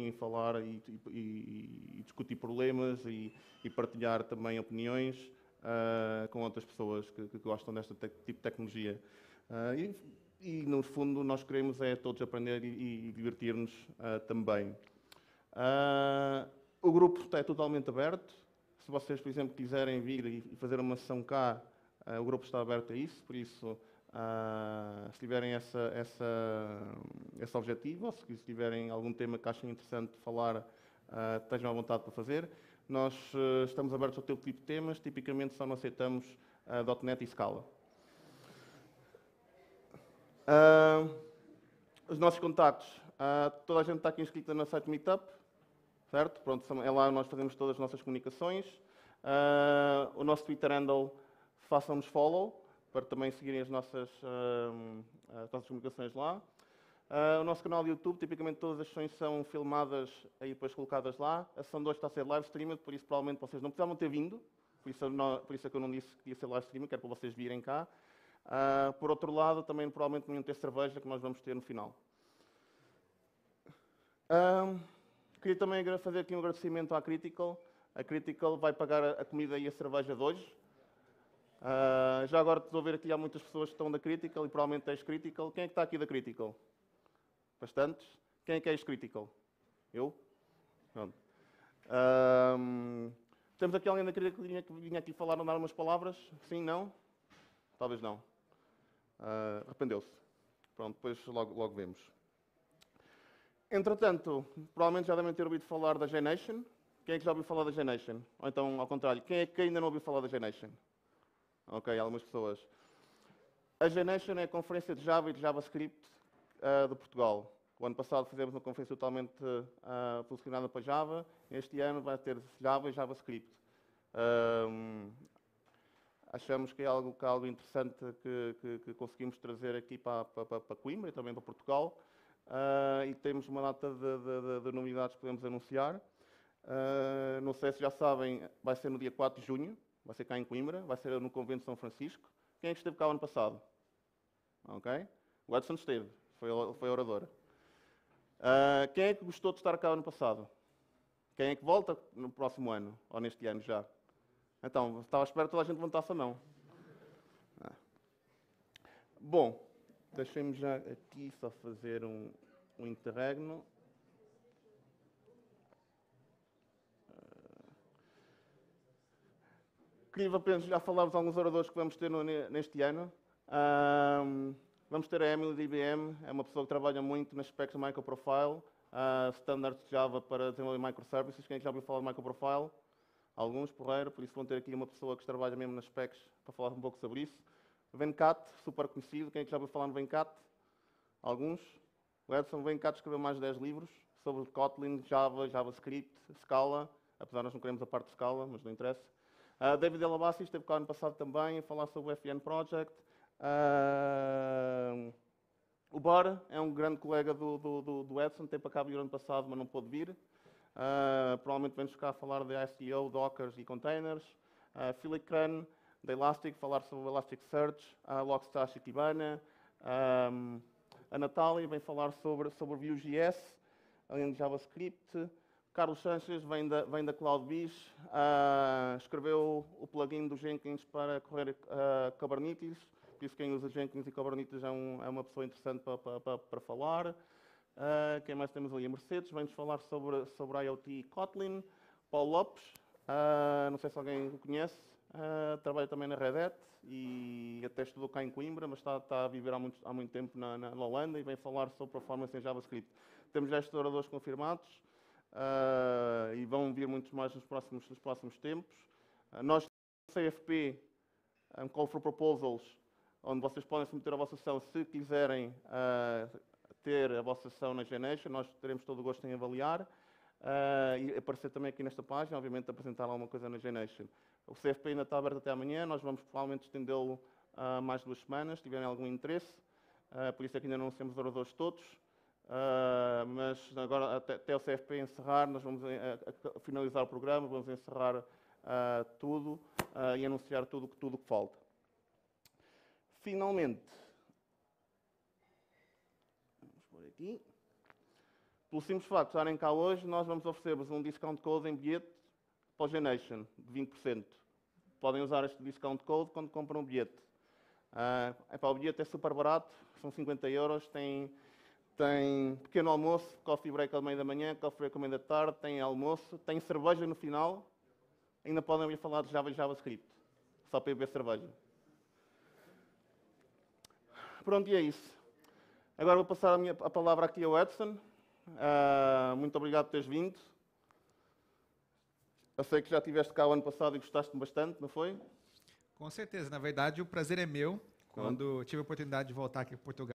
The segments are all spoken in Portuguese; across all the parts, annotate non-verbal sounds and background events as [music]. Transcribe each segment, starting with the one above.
em falar e, e, e discutir problemas e, e, partilhar também opiniões uh, com outras pessoas que, que gostam deste te tipo de tecnologia. Uh, e, no fundo, nós queremos é todos aprender e, divertir-nos uh, também. o grupo é totalmente aberto. Se vocês, por exemplo, quiserem vir e fazer uma sessão cá, o grupo está aberto a isso, por isso Uh, se tiverem essa, essa, esse objetivo, ou se, tiverem algum tema que achem interessante falar, uh, estejam à vontade para fazer. Nós uh, estamos abertos a todo tipo de temas, tipicamente só não aceitamos uh, .NET e Scala. os nossos contactos. toda a gente está aqui inscrita no site Meetup, certo? Pronto, é lá nós fazemos todas as nossas comunicações. o nosso Twitter handle, façam-nos follow para também seguirem as nossas, as nossas comunicações lá. Ah, o nosso canal de YouTube, tipicamente todas as sessões são filmadas e depois colocadas lá. A sessão de hoje está a ser live streamed, por isso provavelmente vocês não precisavam ter vindo, por isso, não, por isso é que eu não disse que ia ser live streamed, que era para vocês virem cá. Uh, por outro lado, também provavelmente não iam ter cerveja que nós vamos ter no final. Um, queria também fazer aqui um agradecimento à Critical. A Critical vai pagar a comida e a cerveja de hoje. Uh, já agora estou a ver aqui, há muitas pessoas que estão da Critical e provavelmente és Critical. Quem é que está aqui da Critical? Bastantes. Quem é que és Critical? Eu? Pronto. Uh, temos aqui alguém da Critical que vinha aqui falar ou dar umas palavras? Sim, não? Talvez não. Uh, Arrependeu-se. Pronto, depois logo, logo vemos. Entretanto, provavelmente já devem ter ouvido falar da g Quem é que já ouviu falar da g Ou então, ao contrário, quem é que ainda não ouviu falar da G-Nation? Ok, algumas pessoas. A Genation é a conferência de Java e de JavaScript uh, de Portugal. O ano passado fizemos uma conferência totalmente uh, posicionada para Java. Este ano vai ter Java e JavaScript. Um, ehm, achamos que é algo, que é algo interessante que, que, que, conseguimos trazer aqui para, para, para, Coimbra e também para Portugal. Uh, e temos uma data de, de, de, de novidades que podemos anunciar. Uh, não sei se já sabem, vai ser no dia 4 de junho, Vai ser cá em Coimbra, vai ser no Convento de São Francisco. Quem é que esteve cá ano passado? Ok? O Edson esteve, foi, foi orador. Uh, quem é que gostou de estar cá ano passado? Quem é que volta no próximo ano, ou neste ano já? Então, estava à espera que toda a gente levantasse a mão. Ah. Bom, deixemos já aqui só fazer um, um interregno. queria apenas já falar vos alguns oradores que vamos ter no, neste ano. Um, vamos ter a Emily de IBM, é uma pessoa que trabalha muito no aspecto ah, de microprofile, uh, standards Java para desenvolver microservices. Quem é que já ouviu falar de microprofile? Alguns, porreiro, por isso vão ter aqui uma pessoa que trabalha mesmo nas specs para falar um pouco sobre isso. Venkat, super conhecido. Quem é que já ouviu falar no Venkat? Alguns. O Edson Venkat escreveu mais de 10 livros sobre Kotlin, Java, JavaScript, Scala. Apesar de nós não queremos a parte de Scala, mas não interessa. Uh, David Alabassi esteve cá ano passado também a falar sobre o FN Project. Uh, o Bora é um grande colega do, do, do, do Edson, esteve para cá vir ano passado, mas não pôde vir. Uh, provavelmente vem-nos cá falar de ICO, Dockers e containers. Uh, Philip Crane da Elastic, falar sobre o Elasticsearch, a uh, Logstash e Kibana. a Natália vem falar sobre, sobre Vue.js, além de JavaScript. Carlos Sanches vem da, vem da CloudBiz, uh, ah, escreveu o plugin do Jenkins para correr uh, Kubernetes, por isso quem usa Jenkins e Kubernetes é, um, é uma pessoa interessante para, para, para falar. Uh, quem mais temos ali? A Mercedes, vem-nos falar sobre, sobre IoT e Kotlin. Paulo Lopes, uh, não sei se alguém o conhece, trabalha também na Red Hat e até estudou cá em Coimbra, mas está, está a viver há muito, há muito tempo na, na, na Holanda e vem falar sobre performance em JavaScript. Temos já estes oradores confirmados uh, e vão vir muitos mais nos próximos, nos próximos tempos. Uh, nós temos CFP, um Call for Proposals, onde vocês podem submeter a vossa sessão se quiserem uh, ter a vossa sessão na Genesha nós teremos todo o gosto em avaliar. Uh, e aparecer também aqui nesta página, obviamente apresentar alguma coisa na Genesha O CFP ainda está aberto até amanhã, nós vamos provavelmente estendê-lo uh, mais duas semanas, se tiverem algum interesse. Uh, por isso é que ainda não somos oradores todos. Uh, mas agora, até, até, o CFP encerrar, nós vamos uh, finalizar o programa, vamos encerrar uh, tudo ah, e anunciar tudo o tudo que falta. Finalmente, vamos por aqui. Pelo simples facto de estarem cá hoje, nós vamos oferecer-vos um discount code em bilhete para o Genation, de 20%. Podem usar este discount code quando compram um bilhete. Uh, para o bilhete é super barato, são 50 euros, tem tem pequeno almoço, coffee break ao meio da manhã, coffee break ao meio da tarde, tem almoço, tem cerveja no final. Ainda podem ouvir falar de Java e JavaScript, só para beber cerveja. Pronto, e é isso. Agora vou passar a, minha, a palavra aqui ao Edson. Uh, muito obrigado por teres vindo. Eu sei que já estiveste cá o ano passado e gostaste bastante, não foi? Com certeza. Na verdade, o prazer é meu. Quando tive a oportunidade de voltar aqui para Portugal,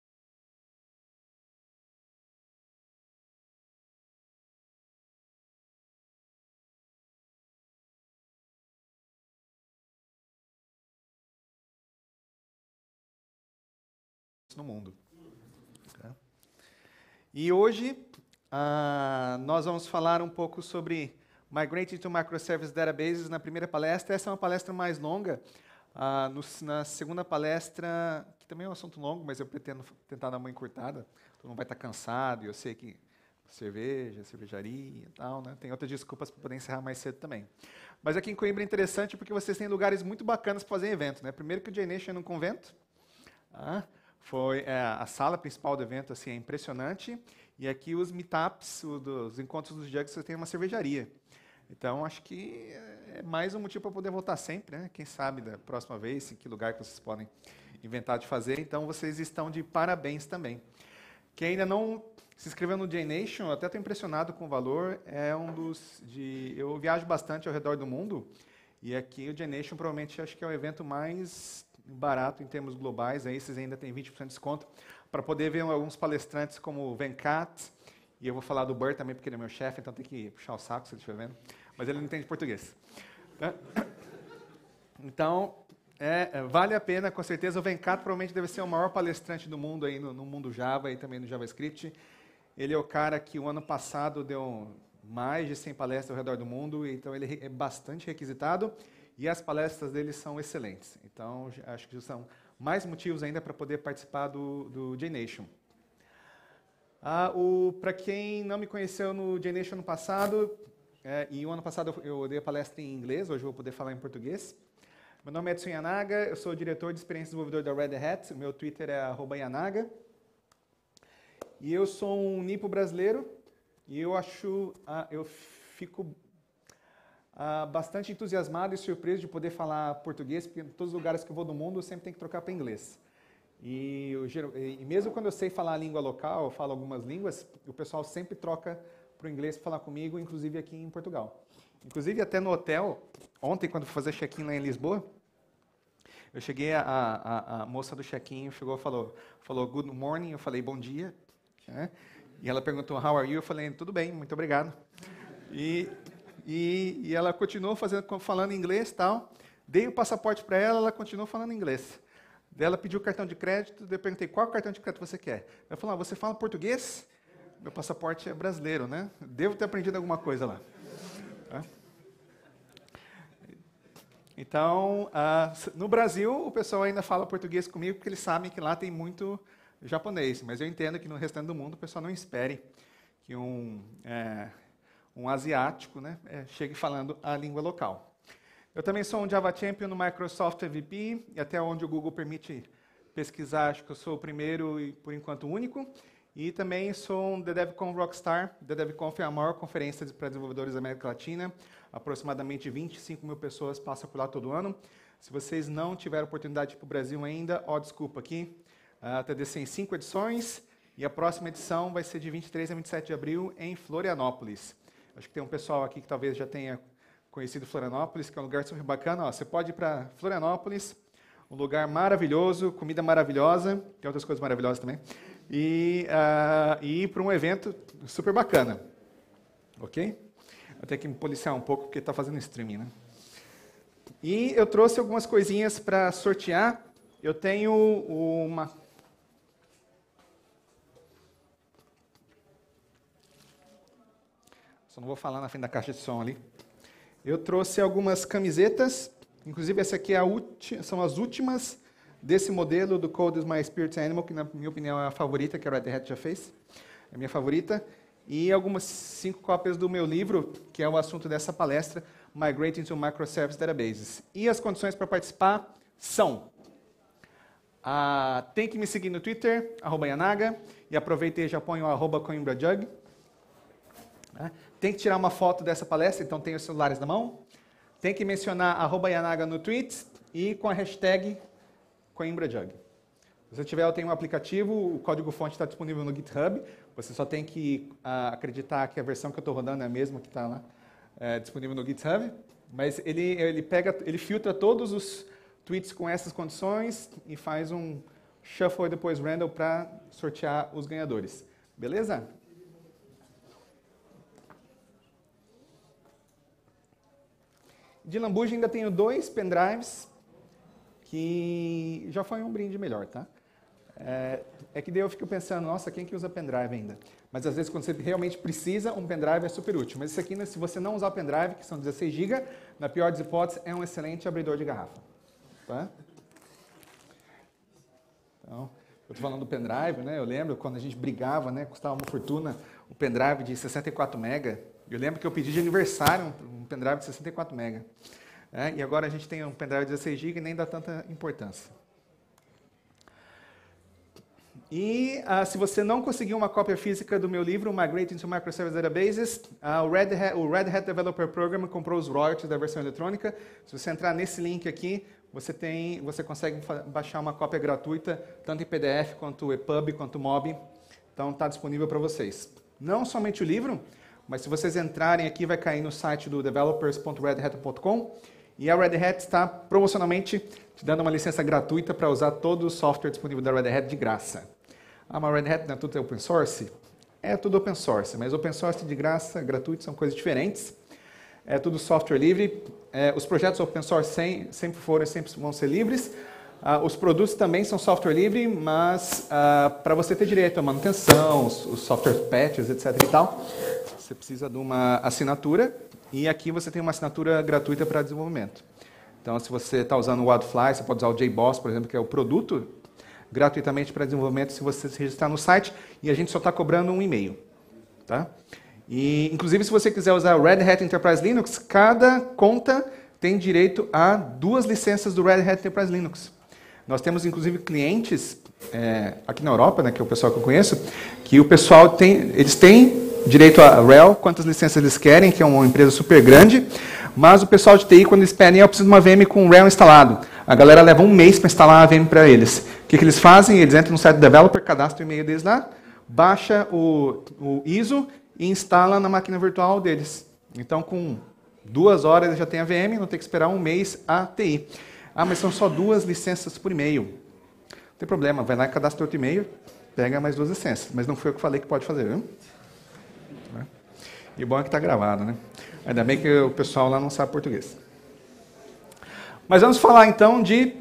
no mundo. Tá? E hoje ah, nós vamos falar um pouco sobre Migrating to Microservice Databases na primeira palestra. Essa é uma palestra mais longa. Ah, no, na segunda palestra, que também é um assunto longo, mas eu pretendo tentar dar uma encurtada. Todo mundo vai estar cansado e eu sei que cerveja, cervejaria e tal, né? Tem outras desculpas para poder encerrar mais cedo também. Mas aqui em Coimbra é interessante porque vocês têm lugares muito bacanas para fazer evento, né? Primeiro que o J Nation é num convento. Tá? Foi é, a sala principal do evento assim é impressionante e aqui os meetups, os encontros dos você tem uma cervejaria. Então acho que é mais um motivo para poder voltar sempre, né? Quem sabe da próxima vez, em que lugar que vocês podem inventar de fazer. Então vocês estão de parabéns também. Quem ainda não se inscreveu no J Nation, até estou impressionado com o valor. É um dos de eu viajo bastante ao redor do mundo e aqui o J Nation provavelmente acho que é o evento mais barato em termos globais, aí vocês ainda têm 20% de desconto, para poder ver alguns palestrantes como o Venkat, e eu vou falar do Burr também, porque ele é meu chefe, então tem que puxar o saco se ele estiver vendo, mas ele não entende português. [coughs] Então, é, é, vale a pena, com certeza. O Venkat provavelmente deve ser o maior palestrante do mundo aí no, no, mundo Java e também no JavaScript. Ele é o cara que o ano passado deu mais de 100 palestras ao redor do mundo, então ele é bastante requisitado e as palestras dele são excelentes. Então, acho que são mais motivos ainda para poder participar do, do J-Nation. Ah, para quem não me conheceu no J-Nation no passado, é, e o ano passado eu, eu dei a palestra em inglês, hoje eu vou poder falar em português. Meu nome é Edson Yanaga, eu sou diretor de experiência desenvolvedor da Red Hat, meu Twitter é Yanaga. E eu sou um nipo brasileiro, e eu acho, ah, eu fico ah, bastante entusiasmado e surpreso de poder falar português, porque em todos os lugares que eu vou do mundo eu sempre tenho que trocar para inglês. E, eu, e mesmo quando eu sei falar a língua local, eu falo algumas línguas, o pessoal sempre troca para o inglês para falar comigo, inclusive aqui em Portugal. Inclusive até no hotel, ontem quando fui fazer check-in lá em Lisboa, eu cheguei, a, a, a moça do check-in chegou e falou, falou good morning, eu falei bom dia, né? e ela perguntou how are you, eu falei tudo bem, muito obrigado. E e, e ela continuou fazendo, falando inglês e tal. Dei o passaporte para ela, ela continuou falando inglês. Daí ela pediu o cartão de crédito, daí eu perguntei qual cartão de crédito você quer. Ela falou: ah, você fala português? Meu passaporte é brasileiro, né? Devo ter aprendido alguma coisa lá. Tá? Então, uh, no Brasil, o pessoal ainda fala português comigo porque eles sabem que lá tem muito japonês, mas eu entendo que no restante do mundo o pessoal não espere que um é, um asiático, né, é, chegue falando a língua local. Eu também sou um Java Champion no Microsoft MVP, e até onde o Google permite pesquisar, acho que eu sou o primeiro e, por enquanto, único. E também sou um DevCon Rockstar. DevConf é a maior conferência para desenvolvedores da América Latina. Aproximadamente 25 mil pessoas passam por lá todo ano. Se vocês não tiveram oportunidade para o Brasil ainda, ó, desculpa aqui. A TDC em cinco edições e a próxima edição vai ser de 23 a 27 de abril em Florianópolis. Acho que tem um pessoal aqui que talvez já tenha conhecido Florianópolis, que é um lugar super bacana. Ó, você pode ir para Florianópolis, um lugar maravilhoso, comida maravilhosa, tem outras coisas maravilhosas também, e, uh, e ir para um evento super bacana. Ok? Eu tenho que me policiar um pouco, porque está fazendo streaming, né? E eu trouxe algumas coisinhas para sortear. Eu tenho uma Só não vou falar na frente da caixa de som ali. Eu trouxe algumas camisetas, inclusive essa aqui é são as últimas desse modelo do Code is My Spirit Animal, que na minha opinião é a favorita que a Red Hat já fez. É a minha favorita. E algumas cinco cópias do meu livro, que é o assunto dessa palestra, Migrating to Microservice Databases. E as condições para participar são... Ah, tem que me seguir no Twitter, arroba Yanaga, e aproveitei e já põe o arroba CoimbraJug né? Tem que tirar uma foto dessa palestra, então tem os celulares na mão. Tem que mencionar Yanaga no tweet e com a hashtag CoimbraJug. Se você tiver, eu tenho um aplicativo, o código-fonte está disponível no GitHub. Você só tem que uh, acreditar que a versão que eu estou rodando é a mesma que está lá é, disponível no GitHub. Mas ele, ele, pega, ele filtra todos os tweets com essas condições e faz um shuffle e depois random para sortear os ganhadores. Beleza? De lambuja ainda tenho dois pendrives que já foi um brinde melhor, tá? É, é, que daí eu fico pensando, nossa, quem que usa pendrive ainda? Mas às vezes quando você realmente precisa, um pendrive é super útil. Mas isso aqui, né, se você não usar pendrive, que são 16 GB, na pior das hipóteses, é um excelente abridor de garrafa. Tá? Então, eu tô falando do pendrive, né? Eu lembro quando a gente brigava, né? Custava uma fortuna o pendrive de 64 mega eu lembro que eu pedi de aniversário um, pendrive de 64 MB. Né? E agora a gente tem um pendrive de 16 GB e nem dá tanta importância. E ah, se você não conseguiu uma cópia física do meu livro, Migrating to Microservice Databases, ah, o, Red Hat, o Red Hat Developer Program comprou os royalties da versão eletrônica. Se você entrar nesse link aqui, você, tem, você consegue baixar uma cópia gratuita, tanto em PDF, quanto EPUB, quanto MOB. Então está disponível para vocês. Não somente o livro, mas se vocês entrarem aqui, vai cair no site do developers.redhat.com e a Red Hat está promocionalmente te dando uma licença gratuita para usar todo o software disponível da Red Hat de graça. Ah, mas Red Hat não é tudo open source? É tudo open source, mas open source de graça, gratuito, são coisas diferentes. É tudo software livre. É, os projetos open source sempre foram e sempre vão ser livres. Ah, os produtos também são software livre, mas ah, para você ter direito à manutenção, os, os software patches, etc. e tal, você precisa de uma assinatura e aqui você tem uma assinatura gratuita para desenvolvimento. Então, se você está usando o Wildfly, você pode usar o JBoss, por exemplo, que é o produto gratuitamente para desenvolvimento se você se registrar no site e a gente só está cobrando um e-mail. Tá? E, inclusive, se você quiser usar o Red Hat Enterprise Linux, cada conta tem direito a duas licenças do Red Hat Enterprise Linux. Nós temos, inclusive, clientes é, aqui na Europa, né, que é o pessoal que eu conheço, que o pessoal tem, eles têm direito a RHEL, quantas licenças eles querem, que é uma empresa super grande, mas o pessoal de TI, quando eles pedem, eu preciso de uma VM com RHEL instalado. A galera leva um mês para instalar a VM para eles. O que, que eles fazem? Eles entram no site do developer, cadastram o e-mail deles lá, baixa o, o ISO e instala na máquina virtual deles. Então, com duas horas já tem a VM, não tem que esperar um mês a TI. Ah, mas são só duas licenças por e-mail. Não tem problema, vai lá e cadastra outro e-mail, pega mais duas licenças. Mas não foi o que falei que pode fazer, viu? E bom é que está gravado, né? Ainda bem que o pessoal lá não sabe português. Mas vamos falar então de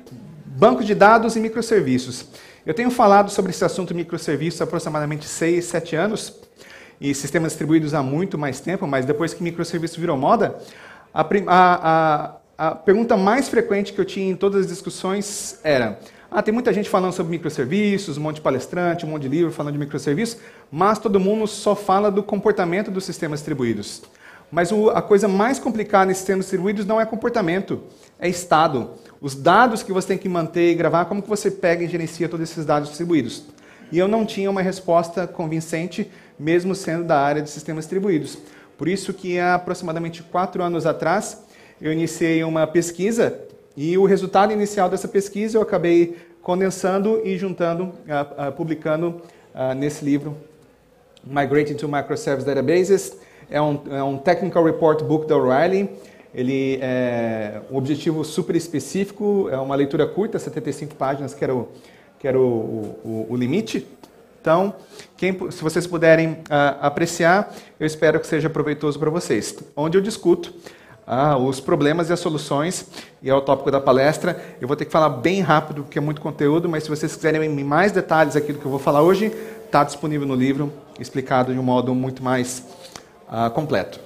banco de dados e microserviços. Eu tenho falado sobre esse assunto microserviços há aproximadamente 6, 7 anos, e sistemas distribuídos há muito mais tempo, mas depois que microserviço virou moda, a, a, a, a pergunta mais frequente que eu tinha em todas as discussões era: ah, tem muita gente falando sobre microserviços, um monte de palestrante, um monte de livro falando de microserviços, mas todo mundo só fala do comportamento dos sistemas distribuídos. Mas a coisa mais complicada em sistemas distribuídos não é comportamento, é estado. Os dados que você tem que manter e gravar, como que você pega e gerencia todos esses dados distribuídos? E eu não tinha uma resposta convincente, mesmo sendo da área de sistemas distribuídos. Por isso que há aproximadamente quatro anos atrás, eu iniciei uma pesquisa e o resultado inicial dessa pesquisa eu acabei condensando e juntando, ah, ah, publicando ah, nesse livro, Migrating to Microservice Databases. É um, é um Technical Report Book da O'Reilly. Ele é um objetivo super específico, é uma leitura curta, 75 páginas, que era o, que era o, o, o limite. Então, quem, se vocês puderem uh, apreciar, eu espero que seja proveitoso para vocês. Onde eu discuto ah, os problemas e as soluções, e é o tópico da palestra. Eu vou ter que falar bem rápido, porque é muito conteúdo, mas se vocês quiserem mais detalhes aqui do que eu vou falar hoje, está disponível no livro, explicado de um modo muito mais ah, completo.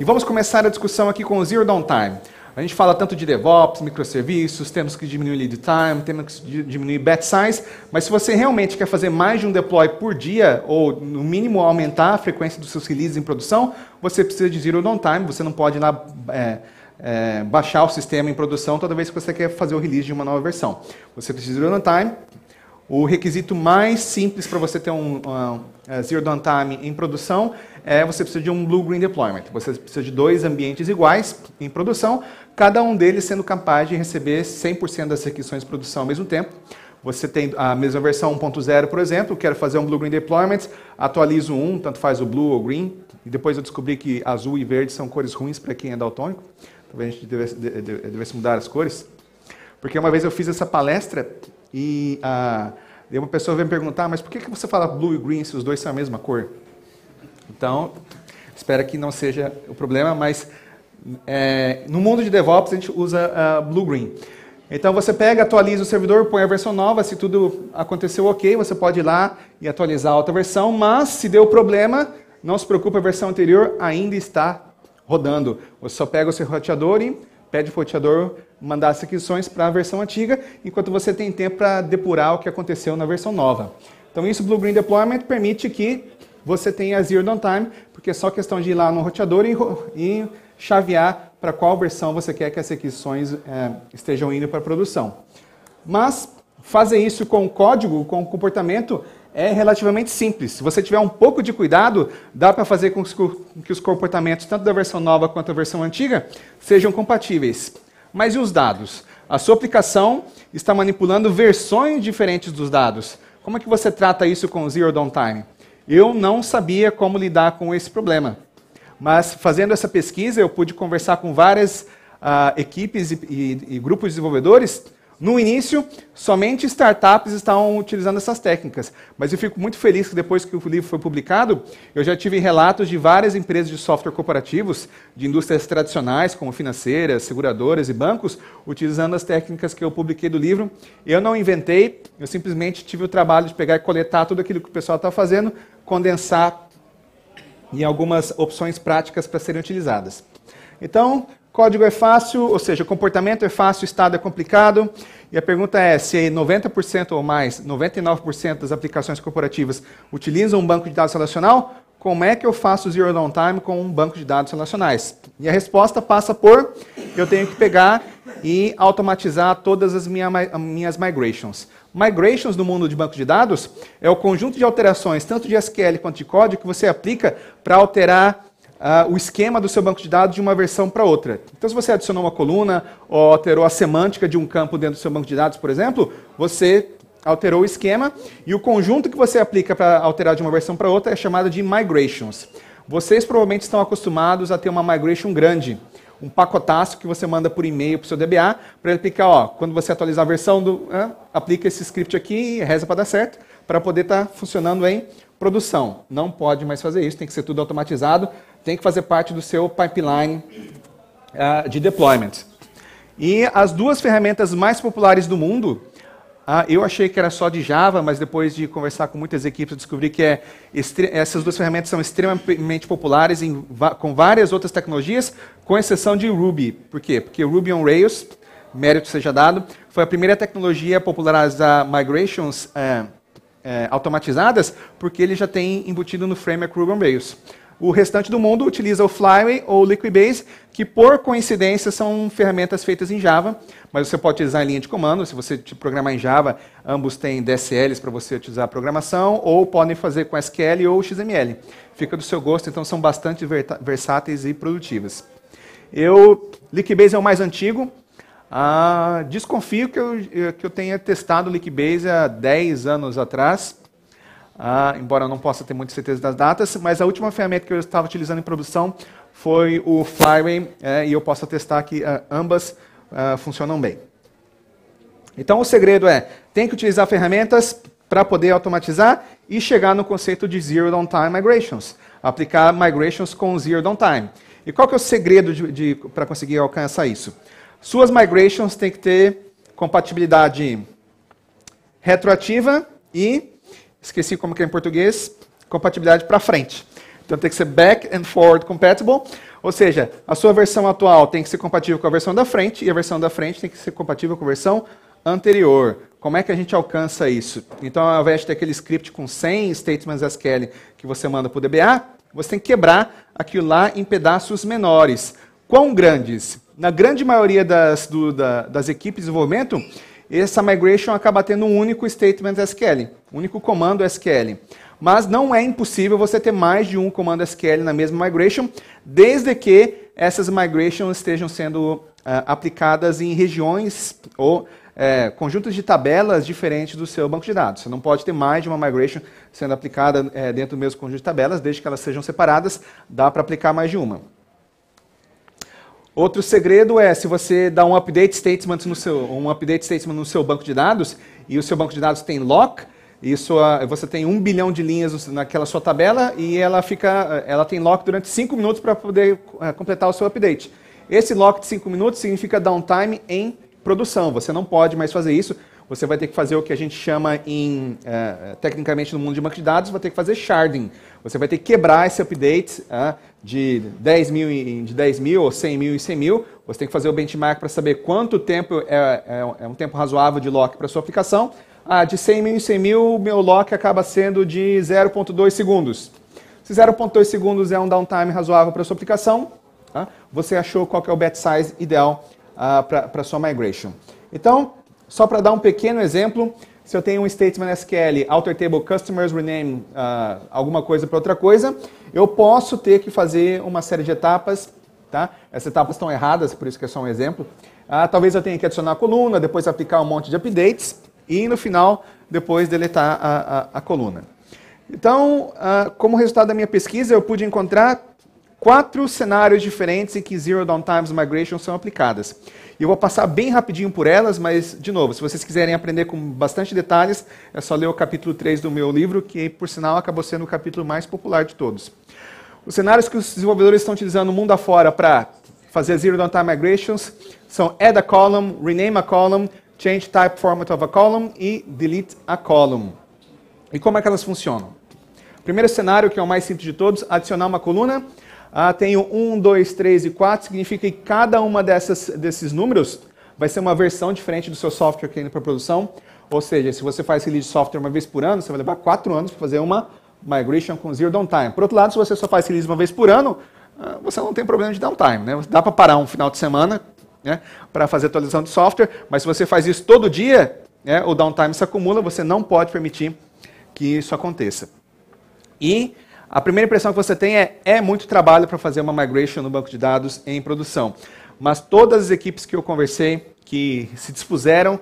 E vamos começar a discussão aqui com o Zero Downtime. A gente fala tanto de DevOps, microserviços, temos que diminuir lead time, temos que diminuir batch size, mas se você realmente quer fazer mais de um deploy por dia, ou no mínimo aumentar a frequência dos seus releases em produção, você precisa de zero downtime, você não pode ir lá é, é, baixar o sistema em produção toda vez que você quer fazer o release de uma nova versão. Você precisa de zero downtime, o requisito mais simples para você ter um, um, um é, zero downtime em produção é você precisa de um blue-green deployment. Você precisa de dois ambientes iguais em produção cada um deles sendo capaz de receber 100% das requisições de produção ao mesmo tempo. Você tem a mesma versão 1.0, por exemplo, quero fazer um Blue Green Deployment, atualizo um, tanto faz o Blue ou Green, e depois eu descobri que azul e verde são cores ruins para quem é daltônico. Talvez a gente devesse, devesse, mudar as cores. Porque uma vez eu fiz essa palestra e ah, uma pessoa veio me perguntar, mas por que, que você fala Blue e Green se os dois são a mesma cor? Então, espero que não seja o problema, mas é, no mundo de DevOps, a gente usa uh, é, Blue Green. Então você pega, atualiza o servidor, põe a versão nova, se tudo aconteceu ok, você pode ir lá e atualizar a outra versão, mas se deu problema, não se preocupe, a versão anterior ainda está rodando. Você só pega o seu roteador e pede para o roteador mandar as requisições para a versão antiga, enquanto você tem tempo para depurar o que aconteceu na versão nova. Então isso, Blue Green Deployment, permite que você tenha zero downtime, porque é só questão de ir lá no roteador e chavear para qual versão você quer que as requisições é, estejam indo para a produção. Mas fazer isso com código, com comportamento, é relativamente simples. Se você tiver um pouco de cuidado, dá para fazer com que os comportamentos, tanto da versão nova quanto da versão antiga, sejam compatíveis. Mas e os dados? A sua aplicação está manipulando versões diferentes dos dados. Como é que você trata isso com Zero Downtime? Eu não sabia como lidar com esse problema. Mas fazendo essa pesquisa, eu pude conversar com várias uh, equipes e, e, e grupos de desenvolvedores. No início, somente startups estavam utilizando essas técnicas, mas eu fico muito feliz que depois que o livro foi publicado, eu já tive relatos de várias empresas de software corporativos, de indústrias tradicionais, como financeiras, seguradoras e bancos, utilizando as técnicas que eu publiquei do livro. Eu não inventei, eu simplesmente tive o trabalho de pegar e coletar tudo aquilo que o pessoal está fazendo, condensar e algumas opções práticas para serem utilizadas. Então, código é fácil, ou seja, comportamento é fácil, estado é complicado. E a pergunta é se 90% ou mais, 99% das aplicações corporativas utilizam um banco de dados relacional, como é que eu faço zero downtime com um banco de dados relacionais? E a resposta passa por eu tenho que pegar e automatizar todas as minha, minhas migrations. Migrations no mundo de banco de dados é o conjunto de alterações, tanto de SQL quanto de código, que você aplica para alterar uh, o esquema do seu banco de dados de uma versão para outra. Então, se você adicionou uma coluna ou alterou a semântica de um campo dentro do seu banco de dados, por exemplo, você alterou o esquema e o conjunto que você aplica para alterar de uma versão para outra é chamado de migrations. Vocês provavelmente estão acostumados a ter uma migration grande um pacotaço que você manda por e-mail para o seu DBA, para ele aplicar, ó, quando você atualizar a versão, do, aplica esse script aqui e reza para dar certo, para poder estar tá funcionando em produção. Não pode mais fazer isso, tem que ser tudo automatizado, tem que fazer parte do seu pipeline de deployment. E as duas ferramentas mais populares do mundo ah, eu achei que era só de Java, mas depois de conversar com muitas equipes, eu descobri que é, essas duas ferramentas são extremamente populares em, com várias outras tecnologias, com exceção de Ruby. Por quê? Porque Ruby on Rails, mérito seja dado, foi a primeira tecnologia a popularizar migrations é, é, automatizadas, porque ele já tem embutido no framework Ruby on Rails. O restante do mundo utiliza o Flyway ou o Liquibase, que por coincidência são ferramentas feitas em Java, mas você pode utilizar em linha de comando. Se você programar em Java, ambos têm DSLs para você utilizar a programação, ou podem fazer com SQL ou XML. Fica do seu gosto, então são bastante versáteis e produtivas. Eu, Liquibase é o mais antigo. Ah, desconfio que eu, que eu tenha testado o Liquibase há 10 anos atrás ah, embora eu não possa ter muita certeza das datas, mas a última ferramenta que eu estava utilizando em produção foi o Flyway, é, e eu posso atestar que ah, ambas ah, funcionam bem. Então o segredo é, tem que utilizar ferramentas para poder automatizar e chegar no conceito de Zero Downtime Migrations. Aplicar migrations com Zero Downtime. E qual que é o segredo de, de para conseguir alcançar isso? Suas migrations têm que ter compatibilidade retroativa e Esqueci como que é em português. Compatibilidade para frente. Então tem que ser back and forward compatible, ou seja, a sua versão atual tem que ser compatível com a versão da frente e a versão da frente tem que ser compatível com a versão anterior. Como é que a gente alcança isso? Então, ao invés de ter aquele script com 100 statements SQL que você manda para o DBA, você tem que quebrar aquilo lá em pedaços menores. Quão grandes? Na grande maioria das, do, da, das equipes de desenvolvimento, essa migration acaba tendo um único statement SQL único comando SQL. Mas não é impossível você ter mais de um comando SQL na mesma migration, desde que essas migrations estejam sendo uh, aplicadas em regiões ou é, conjuntos de tabelas diferentes do seu banco de dados. Você não pode ter mais de uma migration sendo aplicada é, dentro do mesmo conjunto de tabelas, desde que elas sejam separadas, dá para aplicar mais de uma. Outro segredo é se você dá um update statement no seu, um update statement no seu banco de dados e o seu banco de dados tem lock, isso, ah, você tem um bilhão de linhas naquela sua tabela e ela fica, eh, ela tem lock durante 5 minutos para poder eh, completar o seu update. Esse lock de 5 minutos significa downtime em produção. Você não pode mais fazer isso. Você vai ter que fazer o que a gente chama, em, uh, tecnicamente no mundo de banco de dados, vai ter que fazer sharding. Você vai ter que quebrar esse update uh, de 10 mil em de 10 mil, ou 100 mil em 100 mil. Você tem que fazer o benchmark para saber quanto tempo é, é, é um tempo razoável de lock para sua aplicação ah, de 100 mil em 100 mil, meu lock acaba sendo de 0.2 segundos. Se 0.2 segundos é um downtime razoável para a sua aplicação, tá? você achou qual é o batch size ideal ah, para a sua migration. Então, só para dar um pequeno exemplo, se eu tenho um statement SQL, alter table customers rename ah, alguma coisa para outra coisa, eu posso ter que fazer uma série de etapas, tá? Essas etapas estão erradas, por isso que é só um exemplo. Ah, talvez eu tenha que adicionar a coluna, depois aplicar um monte de updates e no final, depois, deletar a, a, a coluna. Então, uh, como resultado da minha pesquisa, eu pude encontrar quatro cenários diferentes em que Zero downtime Migration são aplicadas. Eu vou passar bem rapidinho por elas, mas, de novo, se vocês quiserem aprender com bastante detalhes, é só ler o capítulo 3 do meu livro, que, por sinal, acabou sendo o capítulo mais popular de todos. Os cenários que os desenvolvedores estão utilizando no mundo afora para fazer Zero Downtime Migrations são Add a Column, Rename a Column, change type format of a column e delete a column. E como é que elas funcionam? Primeiro cenário, que é o mais simples de todos, adicionar uma coluna. Ah, tenho 1, 2, 3 e 4, significa que cada uma dessas, desses números vai ser uma versão diferente do seu software que é indo para produção. Ou seja, se você faz release de software uma vez por ano, você vai levar 4 anos para fazer uma migration com zero downtime. Por outro lado, se você só faz release uma vez por ano, ah, você não tem problema de downtime. Né? Dá para parar um final de semana, né, para fazer atualização de software, mas se você faz isso todo dia, né, o downtime se acumula, você não pode permitir que isso aconteça. E a primeira impressão que você tem é, é muito trabalho para fazer uma migration no banco de dados em produção. Mas todas as equipes que eu conversei, que se dispuseram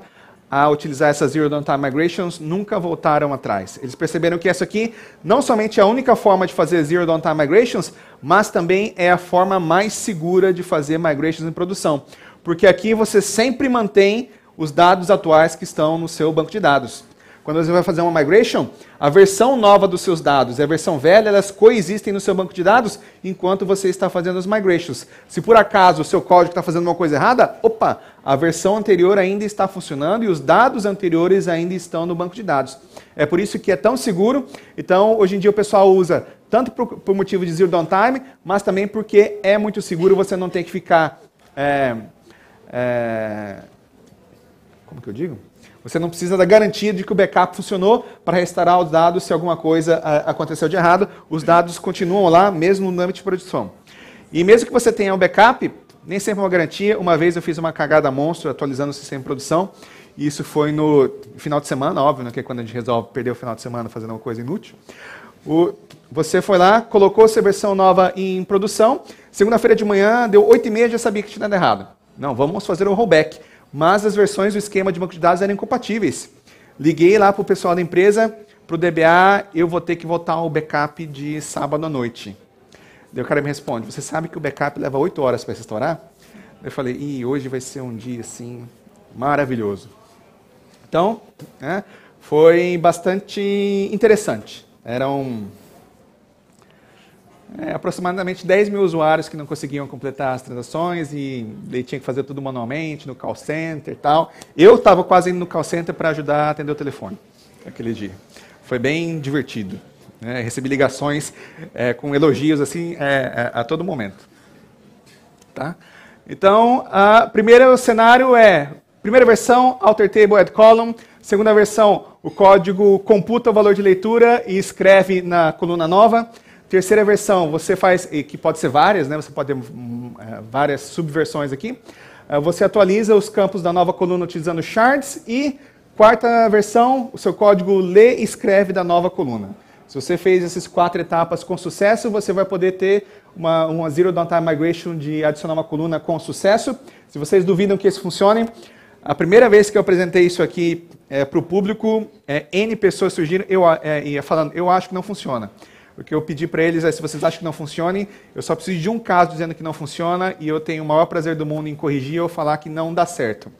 a utilizar essas Zero Downtime Migrations, nunca voltaram atrás. Eles perceberam que essa aqui não somente é a única forma de fazer Zero Downtime Migrations, mas também é a forma mais segura de fazer migrations em produção porque aqui você sempre mantém os dados atuais que estão no seu banco de dados. Quando você vai fazer uma migration, a versão nova dos seus dados e a versão velha, elas coexistem no seu banco de dados enquanto você está fazendo as migrations. Se por acaso o seu código está fazendo uma coisa errada, opa, a versão anterior ainda está funcionando e os dados anteriores ainda estão no banco de dados. É por isso que é tão seguro. Então, hoje em dia o pessoal usa tanto por, por motivo de zero downtime, mas também porque é muito seguro, você não tem que ficar... É, é... Como que eu digo? Você não precisa da garantia de que o backup funcionou para restaurar os dados se alguma coisa é, aconteceu de errado. Os dados continuam lá, mesmo no âmbito de produção. E mesmo que você tenha um backup, nem sempre é uma garantia. Uma vez eu fiz uma cagada monstro atualizando o sistema de produção. E isso foi no final de semana, óbvio, né, que é quando a gente resolve perder o final de semana fazendo uma coisa inútil. O, você foi lá, colocou sua versão nova em produção. Segunda-feira de manhã, deu 8h30, já sabia que tinha dado errado. Não, vamos fazer o rollback. Mas as versões do esquema de banco de dados eram incompatíveis. Liguei lá para o pessoal da empresa, para o DBA, eu vou ter que voltar ao backup de sábado à noite. Daí o cara me responde, você sabe que o backup leva oito horas para se restaurar? Eu falei, Ih, hoje vai ser um dia assim maravilhoso. Então, né, foi bastante interessante. Era um é, aproximadamente 10 mil usuários que não conseguiam completar as transações e, e tinha que fazer tudo manualmente, no call center e tal. Eu estava quase indo no call center para ajudar a atender o telefone aquele dia. Foi bem divertido. Né? Recebi ligações é, com elogios assim é, é, a todo momento. Tá? Então, a primeiro cenário é primeira versão alter table add column, segunda versão o código computa o valor de leitura e escreve na coluna nova. Terceira versão, você faz, que pode ser várias, né? Você pode ter hum, é, várias subversões aqui. É, você atualiza os campos da nova coluna utilizando shards e quarta versão, o seu código lê e escreve da nova coluna. Se você fez essas quatro etapas com sucesso, você vai poder ter uma, uma Zero Downtime Migration de adicionar uma coluna com sucesso. Se vocês duvidam que isso funcione, a primeira vez que eu apresentei isso aqui é, para o público, é, N pessoas surgiram e é, falando, eu acho que não funciona. Porque eu pedi para eles, é, se vocês acham que não funcionem, eu só preciso de um caso dizendo que não funciona e eu tenho o maior prazer do mundo em corrigir ou falar que não dá certo.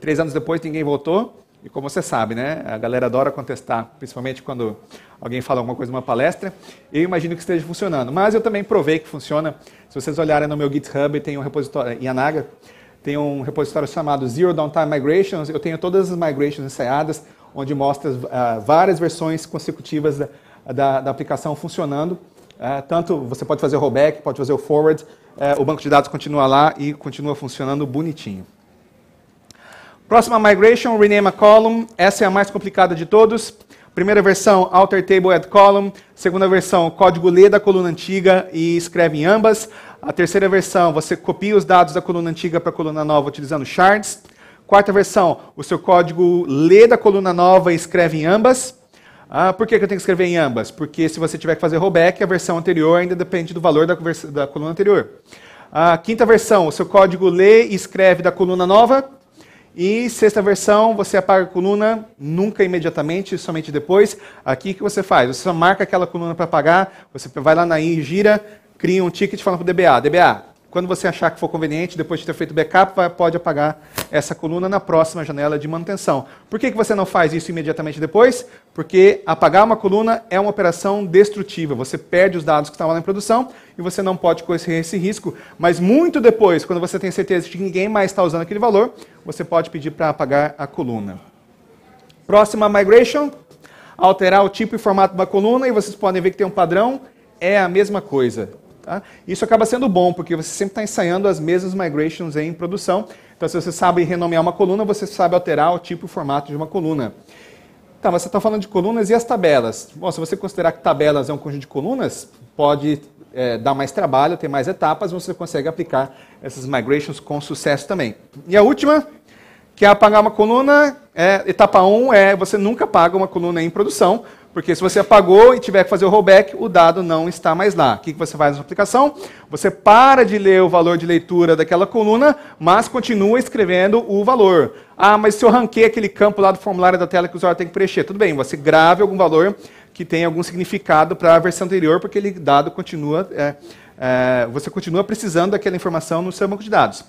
Três anos depois, ninguém voltou. E como você sabe, né? A galera adora contestar, principalmente quando alguém fala alguma coisa numa palestra. Eu imagino que esteja funcionando. Mas eu também provei que funciona. Se vocês olharem no meu GitHub, tem um repositório em Anaga, tem um repositório chamado Zero Downtime Migrations. Eu tenho todas as migrations ensaiadas, onde mostra uh, várias versões consecutivas da, da aplicação funcionando. É, tanto você pode fazer o rollback, pode fazer o forward, é, o banco de dados continua lá e continua funcionando bonitinho. Próxima migration, rename a column. Essa é a mais complicada de todos. Primeira versão, alter table add column. Segunda versão, código lê da coluna antiga e escreve em ambas. A terceira versão, você copia os dados da coluna antiga para a coluna nova utilizando shards. Quarta versão, o seu código lê da coluna nova e escreve em ambas. Ah, por que, eu tenho que escrever em ambas? Porque se você tiver que fazer rollback, a versão anterior ainda depende do valor da, da coluna anterior. A quinta versão, o seu código lê e escreve da coluna nova. E sexta versão, você apaga a coluna, nunca imediatamente, somente depois. Aqui que você faz? Você só marca aquela coluna para apagar, você vai lá na I, gira, cria um ticket e fala para o DBA, DBA, quando você achar que for conveniente, depois de ter feito backup, vai, pode apagar essa coluna na próxima janela de manutenção. Por que, que você não faz isso imediatamente depois? Porque apagar uma coluna é uma operação destrutiva. Você perde os dados que estavam lá em produção e você não pode correr esse risco. Mas muito depois, quando você tem certeza de que ninguém mais está usando aquele valor, você pode pedir para apagar a coluna. Próxima migration, alterar o tipo e formato da coluna, e vocês podem ver que tem um padrão, é a mesma coisa. Tá? Isso acaba sendo bom, porque você sempre está ensaiando as mesmas migrations em produção. Então, se você sabe renomear uma coluna, você sabe alterar o tipo e o formato de uma coluna. Tá, mas você está falando de colunas e as tabelas. Bom, se você considerar que tabelas é um conjunto de colunas, pode é, dar mais trabalho, ter mais etapas, mas você consegue aplicar essas migrations com sucesso também. E a última, que é apagar uma coluna, é, etapa 1 um é você nunca apaga uma coluna em produção, porque se você apagou e tiver que fazer o rollback, o dado não está mais lá. O que você faz na sua aplicação? Você para de ler o valor de leitura daquela coluna, mas continua escrevendo o valor. Ah, mas se eu ranquei aquele campo lá do formulário da tela que o usuário tem que preencher, tudo bem, você grave algum valor que tem algum significado para a versão anterior, porque aquele dado continua, é, é, você continua precisando daquela informação no seu banco de dados.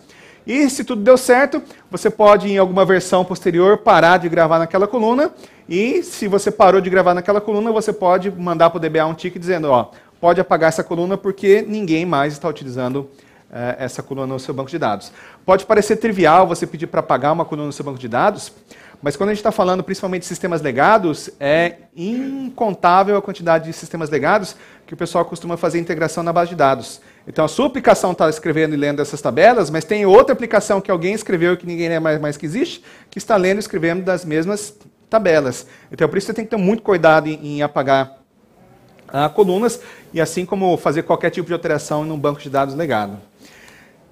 E se tudo deu certo, você pode, em alguma versão posterior, parar de gravar naquela coluna. E se você parou de gravar naquela coluna, você pode mandar para o DBA um ticket dizendo: ó, pode apagar essa coluna porque ninguém mais está utilizando eh, essa coluna no seu banco de dados. Pode parecer trivial você pedir para apagar uma coluna no seu banco de dados, mas quando a gente está falando principalmente de sistemas legados, é incontável a quantidade de sistemas legados que o pessoal costuma fazer integração na base de dados. Então a sua aplicação está escrevendo e lendo essas tabelas, mas tem outra aplicação que alguém escreveu que ninguém mais, mais que existe, que está lendo e escrevendo das mesmas tabelas. Então é por isso você tem que ter muito cuidado em, em apagar ah, colunas e assim como fazer qualquer tipo de alteração num banco de dados legado.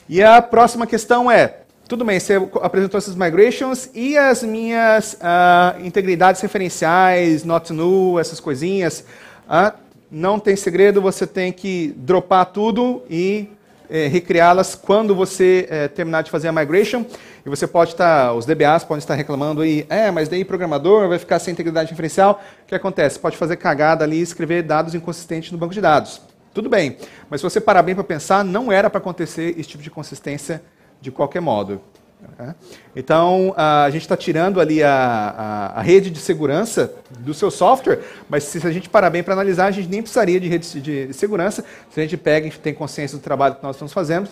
E a próxima questão é, tudo bem, você apresentou essas migrations e as minhas ah, integridades referenciais, not new, essas coisinhas. Ah, não tem segredo, você tem que dropar tudo e é, recriá-las quando você é, terminar de fazer a migration. E você pode estar, tá, os DBAs podem estar reclamando aí, é, mas daí programador vai ficar sem integridade referencial. O que acontece? Pode fazer cagada ali e escrever dados inconsistentes no banco de dados. Tudo bem, mas se você parar bem para pensar, não era para acontecer esse tipo de consistência de qualquer modo. É. Então, a gente está tirando ali a, a, a, rede de segurança do seu software, mas se a gente parar bem para analisar, a gente nem precisaria de rede de segurança. Se a gente pega e tem consciência do trabalho que nós estamos fazendo,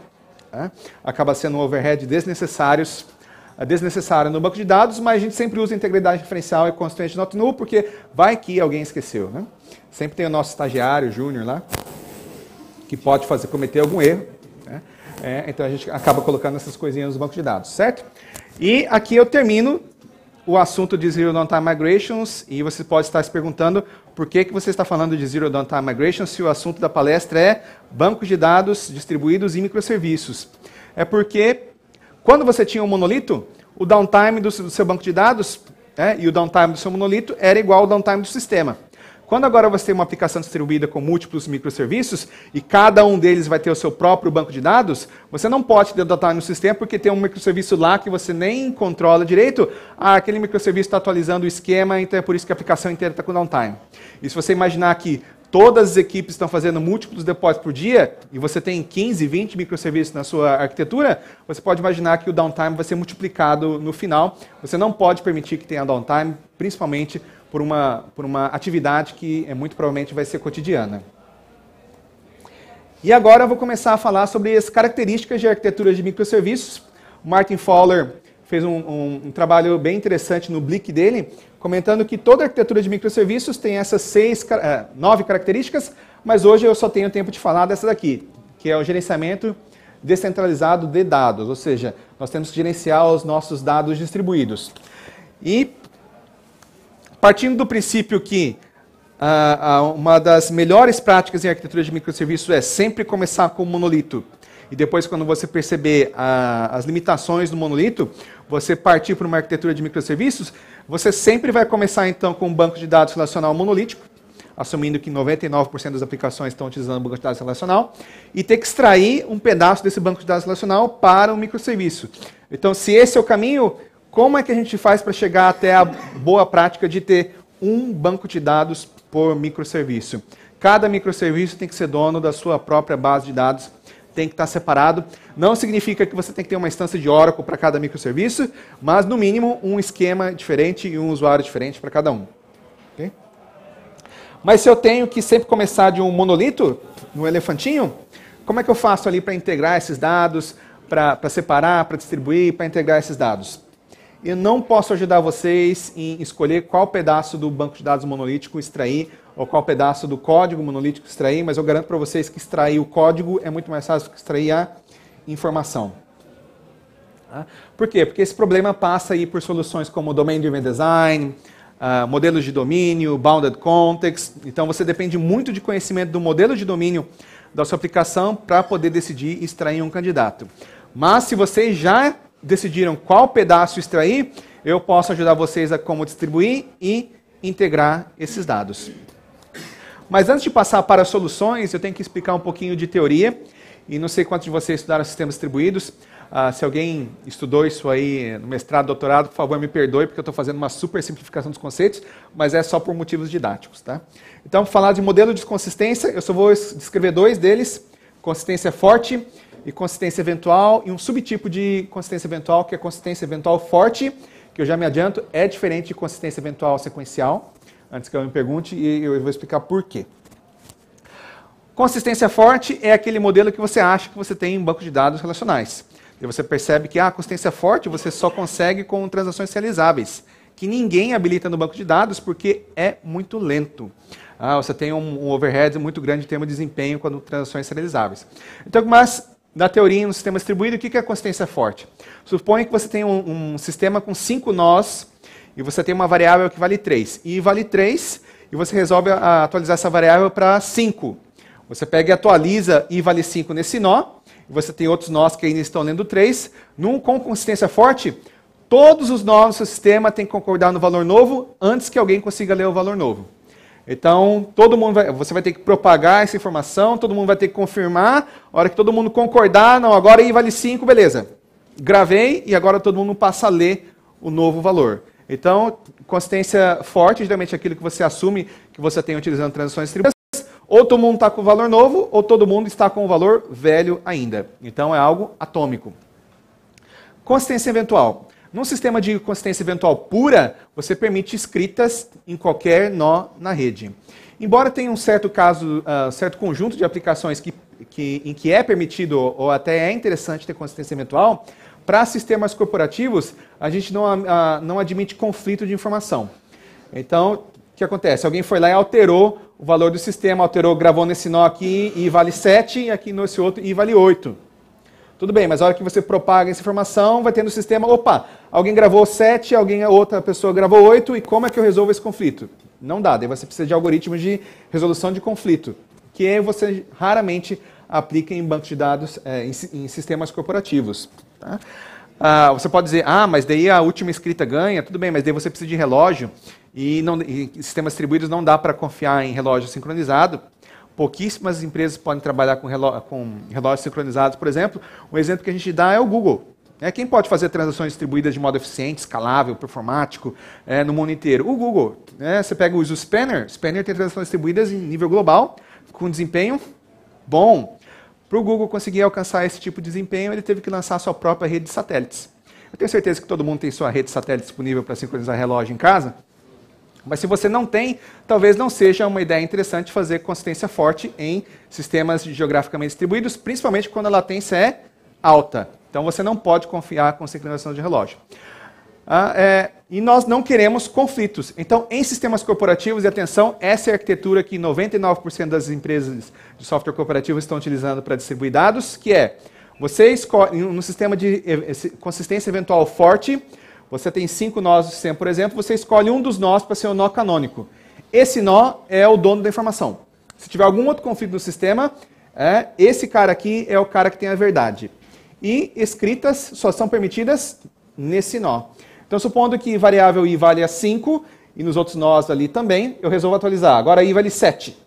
né? acaba sendo um overhead desnecessários é, desnecessário no banco de dados, mas a gente sempre usa integridade referencial e constante not null, porque vai que alguém esqueceu. Né? Sempre tem o nosso estagiário júnior lá, que pode fazer cometer algum erro, é, então a gente acaba colocando essas coisinhas nos bancos de dados, certo? E aqui eu termino o assunto de Zero Downtime Migrations e você pode estar se perguntando por que, que você está falando de Zero Downtime Migrations se o assunto da palestra é bancos de dados distribuídos e microserviços. É porque quando você tinha um monolito, o downtime do seu banco de dados é, e o downtime do seu monolito era igual ao downtime do sistema. Quando agora você tem uma aplicação distribuída com múltiplos microserviços e cada um deles vai ter o seu próprio banco de dados, você não pode adotar no sistema porque tem um microserviço lá que você nem controla direito. Ah, aquele microserviço está atualizando o esquema, então é por isso que a aplicação inteira está com downtime. E se você imaginar que todas as equipes estão fazendo múltiplos depósitos por dia e você tem 15, 20 microserviços na sua arquitetura, você pode imaginar que o downtime vai ser multiplicado no final. Você não pode permitir que tenha downtime, principalmente por uma, por uma atividade que é, muito provavelmente vai ser cotidiana. E agora eu vou começar a falar sobre as características de arquitetura de microserviços. O Martin Fowler fez um, um, um trabalho bem interessante no Blick dele, comentando que toda arquitetura de microserviços tem essas seis, eh, nove características, mas hoje eu só tenho tempo de falar dessa daqui, que é o gerenciamento descentralizado de dados, ou seja, nós temos que gerenciar os nossos dados distribuídos. E partindo do princípio que ah, ah, uma das melhores práticas em arquitetura de microserviços é sempre começar com o monolito. E depois, quando você perceber ah, as limitações do monolito, você partir para uma arquitetura de microserviços, você sempre vai começar então com um banco de dados relacional monolítico, assumindo que 99% das aplicações estão utilizando o banco de dados relacional, e ter que extrair um pedaço desse banco de dados relacional para um microserviço. Então, se esse é o caminho, como é que a gente faz para chegar até a boa prática de ter um banco de dados por microserviço? Cada microserviço tem que ser dono da sua própria base de dados, tem que estar tá separado. Não significa que você tem que ter uma instância de Oracle para cada microserviço, mas no mínimo um esquema diferente e um usuário diferente para cada um. Okay? Mas se eu tenho que sempre começar de um monolito, um elefantinho, como é que eu faço ali para integrar esses dados, para separar, para distribuir, para integrar esses dados? Eu não posso ajudar vocês em escolher qual pedaço do banco de dados monolítico extrair ou qual pedaço do código monolítico extrair, mas eu garanto para vocês que extrair o código é muito mais fácil do que extrair a informação. Tá? Por quê? Porque esse problema passa aí por soluções como Domain Driven Design, uh, modelos de domínio, Bounded Context. Então você depende muito de conhecimento do modelo de domínio da sua aplicação para poder decidir extrair um candidato. Mas se vocês já decidiram qual pedaço extrair, eu posso ajudar vocês a como distribuir e integrar esses dados. Mas antes de passar para soluções, eu tenho que explicar um pouquinho de teoria. E não sei quantos de vocês estudaram sistemas distribuídos. Ah, se alguém estudou isso aí no mestrado, doutorado, por favor me perdoe, porque eu estou fazendo uma super simplificação dos conceitos, mas é só por motivos didáticos. Tá? Então, falar de modelo de consistência, eu só vou descrever dois deles: consistência forte e consistência eventual e um subtipo de consistência eventual, que é consistência eventual forte, que eu já me adianto, é diferente de consistência eventual sequencial, antes que eu me pergunte, e eu vou explicar por quê. Consistência forte é aquele modelo que você acha que você tem em banco de dados relacionais. E você percebe que ah, a consistência forte você só consegue com transações realizáveis, que ninguém habilita no banco de dados porque é muito lento. Ah, você tem um, overhead muito grande em termos de desempenho quando transações serializáveis. Então, mas na teoria, no sistema distribuído, o que é a consistência forte? Suponha que você tem um, um sistema com cinco nós e você tem uma variável que vale 3. E vale 3 e você resolve a, atualizar essa variável para 5. Você pega e atualiza i vale 5 nesse nó, e você tem outros nós que ainda estão lendo 3. Num, com consistência forte, todos os nós do seu sistema têm que concordar no valor novo antes que alguém consiga ler o valor novo. Então, todo mundo vai, você vai ter que propagar essa informação, todo mundo vai ter que confirmar. A hora que todo mundo concordar, não, agora aí vale 5, beleza. Gravei e agora todo mundo passa a ler o novo valor. Então, consistência forte, geralmente aquilo que você assume que você tem utilizando transações tributárias. Ou todo mundo está com o valor novo, ou todo mundo está com o valor velho ainda. Então, é algo atômico. Consistência eventual. Num sistema de consistência eventual pura, você permite escritas em qualquer nó na rede. Embora tenha um certo caso, uh, certo conjunto de aplicações que, que, em que é permitido ou até é interessante ter consistência eventual, para sistemas corporativos a gente não, uh, não admite conflito de informação. Então, o que acontece? Alguém foi lá e alterou o valor do sistema, alterou, gravou nesse nó aqui e vale 7, e aqui nesse outro e vale 8. Tudo bem, mas a hora que você propaga essa informação, vai ter no sistema, opa, alguém gravou 7, alguém, outra pessoa gravou 8, e como é que eu resolvo esse conflito? Não dá, daí você precisa de algoritmos de resolução de conflito, que você raramente aplica em bancos de dados, é, em, em, sistemas corporativos. Tá? Ah, você pode dizer, ah, mas daí a última escrita ganha, tudo bem, mas daí você precisa de relógio, e, não, e sistemas distribuídos não dá para confiar em relógio sincronizado, Pouquíssimas empresas podem trabalhar com, com relógios sincronizados, por exemplo. Um exemplo que a gente dá é o Google. É, quem pode fazer transações distribuídas de modo eficiente, escalável, performático é, no mundo inteiro? O Google. É, você pega o Spanner. Spanner tem transações distribuídas em nível global, com desempenho bom. Para o Google conseguir alcançar esse tipo de desempenho, ele teve que lançar a sua própria rede de satélites. Eu tenho certeza que todo mundo tem sua rede de satélites disponível para sincronizar relógio em casa. Mas se você não tem, talvez não seja uma ideia interessante fazer consistência forte em sistemas geograficamente distribuídos, principalmente quando a latência é alta. Então você não pode confiar com sincronização de relógio. Ah, é, e nós não queremos conflitos. Então, em sistemas corporativos, e atenção, essa é a arquitetura que 99% das empresas de software corporativo estão utilizando para distribuir dados, que é, você escolhe, um sistema de eh, consistência eventual forte, você tem cinco nós do sistema, por exemplo, você escolhe um dos nós para ser o nó canônico. Esse nó é o dono da informação. Se tiver algum outro conflito no sistema, é, esse cara aqui é o cara que tem a verdade. E escritas só são permitidas nesse nó. Então, supondo que variável i vale a 5, e nos outros nós ali também, eu resolvo atualizar. Agora i vale 7.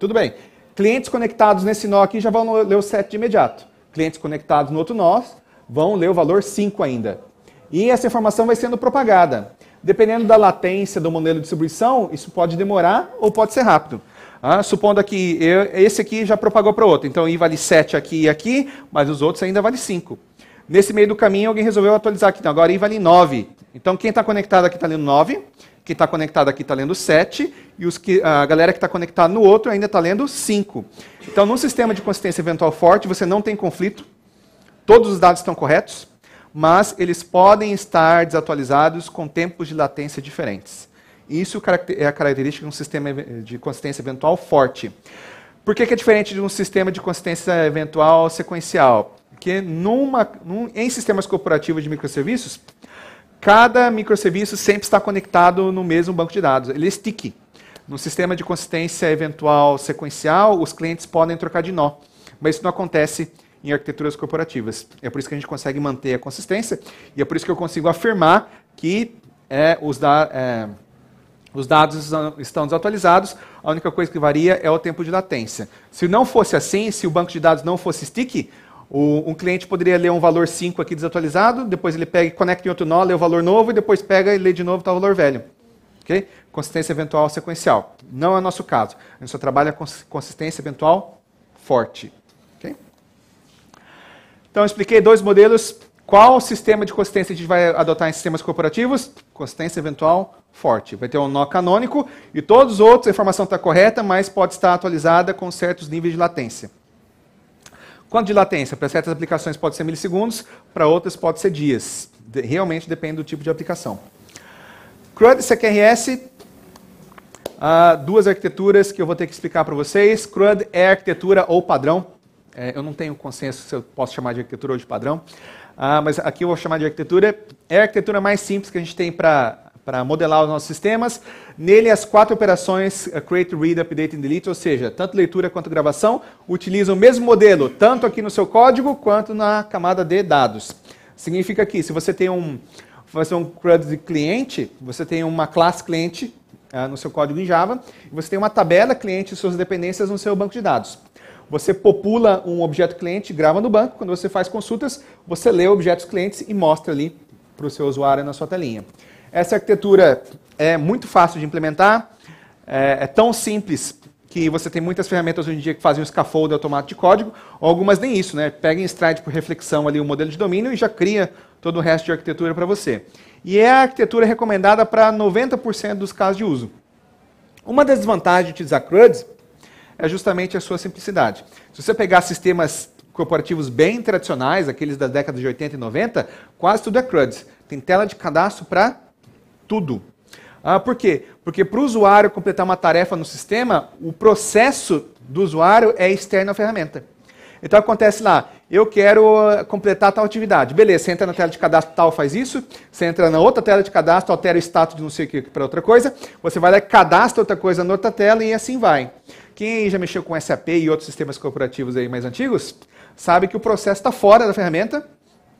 Tudo bem. Clientes conectados nesse nó aqui já vão ler o 7 de imediato. Clientes conectados no outro nó vão ler o valor 5 ainda. E essa informação vai sendo propagada. Dependendo da latência do modelo de distribuição, isso pode demorar ou pode ser rápido. Ah, supondo que eu, esse aqui já propagou para outro. Então, I vale 7 aqui e aqui, mas os outros ainda vale 5. Nesse meio do caminho, alguém resolveu atualizar aqui. Então, agora I vale 9. Então, quem está conectado aqui está lendo 9, quem está conectado aqui está lendo 7, e os que, a galera que está conectada no outro ainda está lendo 5. Então, num sistema de consistência eventual forte, você não tem conflito, todos os dados estão corretos, mas eles podem estar desatualizados com tempos de latência diferentes. Isso é a característica de um sistema de consistência eventual forte. Por que, que é diferente de um sistema de consistência eventual sequencial? Porque numa, num, em sistemas corporativos de microserviços, cada microserviço sempre está conectado no mesmo banco de dados. Ele é sticky. No sistema de consistência eventual sequencial, os clientes podem trocar de nó. Mas isso não acontece em arquiteturas corporativas. É por isso que a gente consegue manter a consistência e é por isso que eu consigo afirmar que é, os, da, é, os dados estão desatualizados, a única coisa que varia é o tempo de latência. Se não fosse assim, se o banco de dados não fosse sticky, o, um cliente poderia ler um valor 5 aqui desatualizado, depois ele pega e conecta em outro nó, lê o valor novo, e depois pega e lê de novo tá o valor velho. Okay? Consistência eventual sequencial. Não é o nosso caso. A gente só trabalha com consistência eventual forte. Então, expliquei dois modelos. Qual sistema de consistência a gente vai adotar em sistemas corporativos? Consistência eventual forte. Vai ter um nó canônico e todos os outros, a informação está correta, mas pode estar atualizada com certos níveis de latência. Quanto de latência? Para certas aplicações pode ser milissegundos, para outras pode ser dias. realmente depende do tipo de aplicação. CRUD e CQRS, ah, duas arquiteturas que eu vou ter que explicar para vocês. CRUD é arquitetura ou padrão é, eu não tenho consenso se eu posso chamar de arquitetura ou de padrão, ah, mas aqui eu vou chamar de arquitetura. É a arquitetura mais simples que a gente tem para para modelar os nossos sistemas. Nele, as quatro operações eh, create, read, update e delete, ou seja, tanto leitura quanto gravação, utilizam o mesmo modelo, tanto aqui no seu código quanto na camada de dados. Significa que se você tem um, fazer um CRUD de cliente, você tem uma classe cliente ah, no seu código em Java, e você tem uma tabela cliente e suas dependências no seu banco de dados. Você popula um objeto cliente, grava no banco. Quando você faz consultas, você lê objetos clientes e mostra ali para o seu usuário na sua telinha. Essa arquitetura é muito fácil de implementar, é, é tão simples que você tem muitas ferramentas hoje em dia que fazem um scaffold automático de código, algumas nem isso, né? Pega em stride por reflexão ali o um modelo de domínio e já cria todo o resto de arquitetura para você. E é a arquitetura recomendada para 90% dos casos de uso. Uma das desvantagens de utilizar CRUDs é justamente a sua simplicidade. Se você pegar sistemas corporativos bem tradicionais, aqueles das décadas de 80 e 90, quase tudo é CRUDs. Tem tela de cadastro para tudo. Ah, por quê? Porque para o usuário completar uma tarefa no sistema, o processo do usuário é externo à ferramenta. Então acontece lá, eu quero ah, completar tal atividade. Beleza, você entra na tela de cadastro tal, faz isso. Você entra na outra tela de cadastro, altera o status de não sei o que para outra coisa. Você vai lá e cadastra outra coisa na outra tela e assim vai. Quem já mexeu com SAP e outros sistemas corporativos aí mais antigos, sabe que o processo está fora da ferramenta.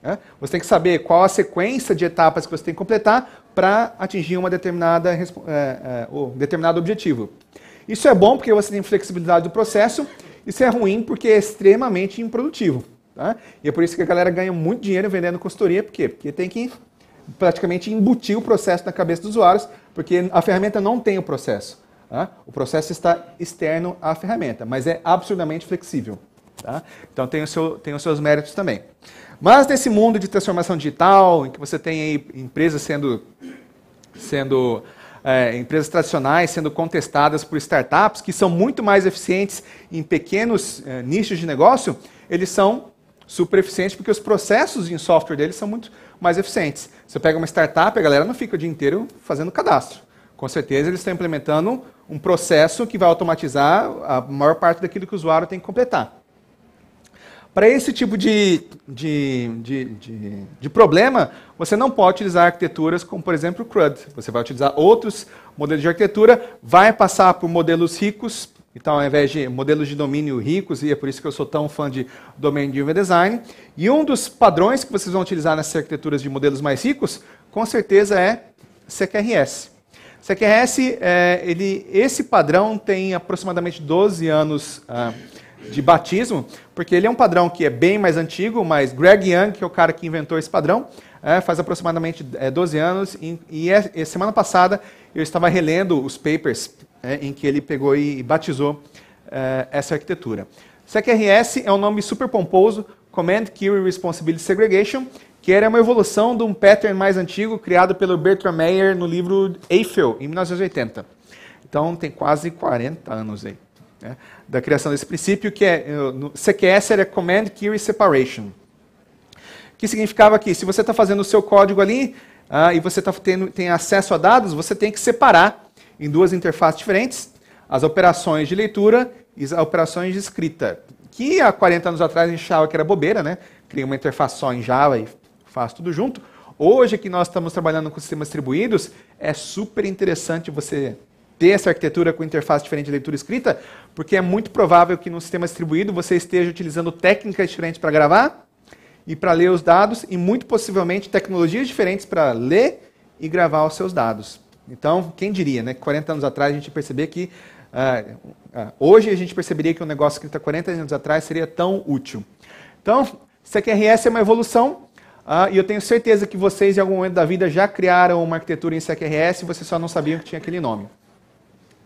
Né? Você tem que saber qual a sequência de etapas que você tem que completar para atingir uma determinada, é, é, um determinado objetivo. Isso é bom porque você tem flexibilidade do processo, isso é ruim porque é extremamente improdutivo. Tá? E é por isso que a galera ganha muito dinheiro vendendo consultoria, por quê? Porque tem que praticamente embutir o processo na cabeça dos usuários, porque a ferramenta não tem o processo. Tá? O processo está externo à ferramenta, mas é absurdamente flexível. Tá? Então tem, seu, tem, os seus méritos também. Mas nesse mundo de transformação digital, em que você tem empresas sendo, sendo é, empresas tradicionais sendo contestadas por startups que são muito mais eficientes em pequenos é, nichos de negócio, eles são super eficientes porque os processos em software deles são muito mais eficientes. Você pega uma startup, a galera não fica o dia inteiro fazendo cadastro. Com certeza eles estão implementando um processo que vai automatizar a maior parte daquilo que o usuário tem que completar. Para esse tipo de, de, de, de, de problema, você não pode utilizar arquiteturas como, por exemplo, o CRUD. Você vai utilizar outros modelos de arquitetura, vai passar por modelos ricos, então, ao invés de modelos de domínio ricos, e é por isso que eu sou tão fã de Domain Driven Design. E um dos padrões que vocês vão utilizar nessas arquiteturas de modelos mais ricos, com certeza é CQRS. CQRS, é, ele, esse padrão tem aproximadamente 12 anos ah, de batismo, porque ele é um padrão que é bem mais antigo, mas Greg Young, que é o cara que inventou esse padrão, é, faz aproximadamente é, 12 anos, e, e, é, e, semana passada eu estava relendo os papers é, em que ele pegou e, e batizou é, essa arquitetura. CQRS é um nome super pomposo, Command Query Responsibility Segregation, que era uma evolução de um pattern mais antigo criado pelo Bertrand Meyer no livro Eiffel, em 1980. Então tem quase 40 anos aí, né, da criação desse princípio, que é eh, no CQS era Command Query Separation, que significava que se você está fazendo o seu código ali ah, e você tá tendo, tem acesso a dados, você tem que separar em duas interfaces diferentes as operações de leitura e as operações de escrita, que há 40 anos atrás a gente achava que era bobeira, né? Cria uma interface só em Java e faz tudo junto. Hoje que nós estamos trabalhando com sistemas distribuídos, é super interessante você ter essa arquitetura com interface diferente de leitura e escrita, porque é muito provável que no sistema distribuído você esteja utilizando técnicas diferentes para gravar e para ler os dados e muito possivelmente tecnologias diferentes para ler e gravar os seus dados. Então, quem diria, né? 40 anos atrás a gente percebia que uh, uh, hoje a gente perceberia que um negócio escrito há 40 anos atrás seria tão útil. Então, CQRS é uma evolução ah, e eu tenho certeza que vocês, em algum momento da vida, já criaram uma arquitetura em CQRS e vocês só não sabiam que tinha aquele nome.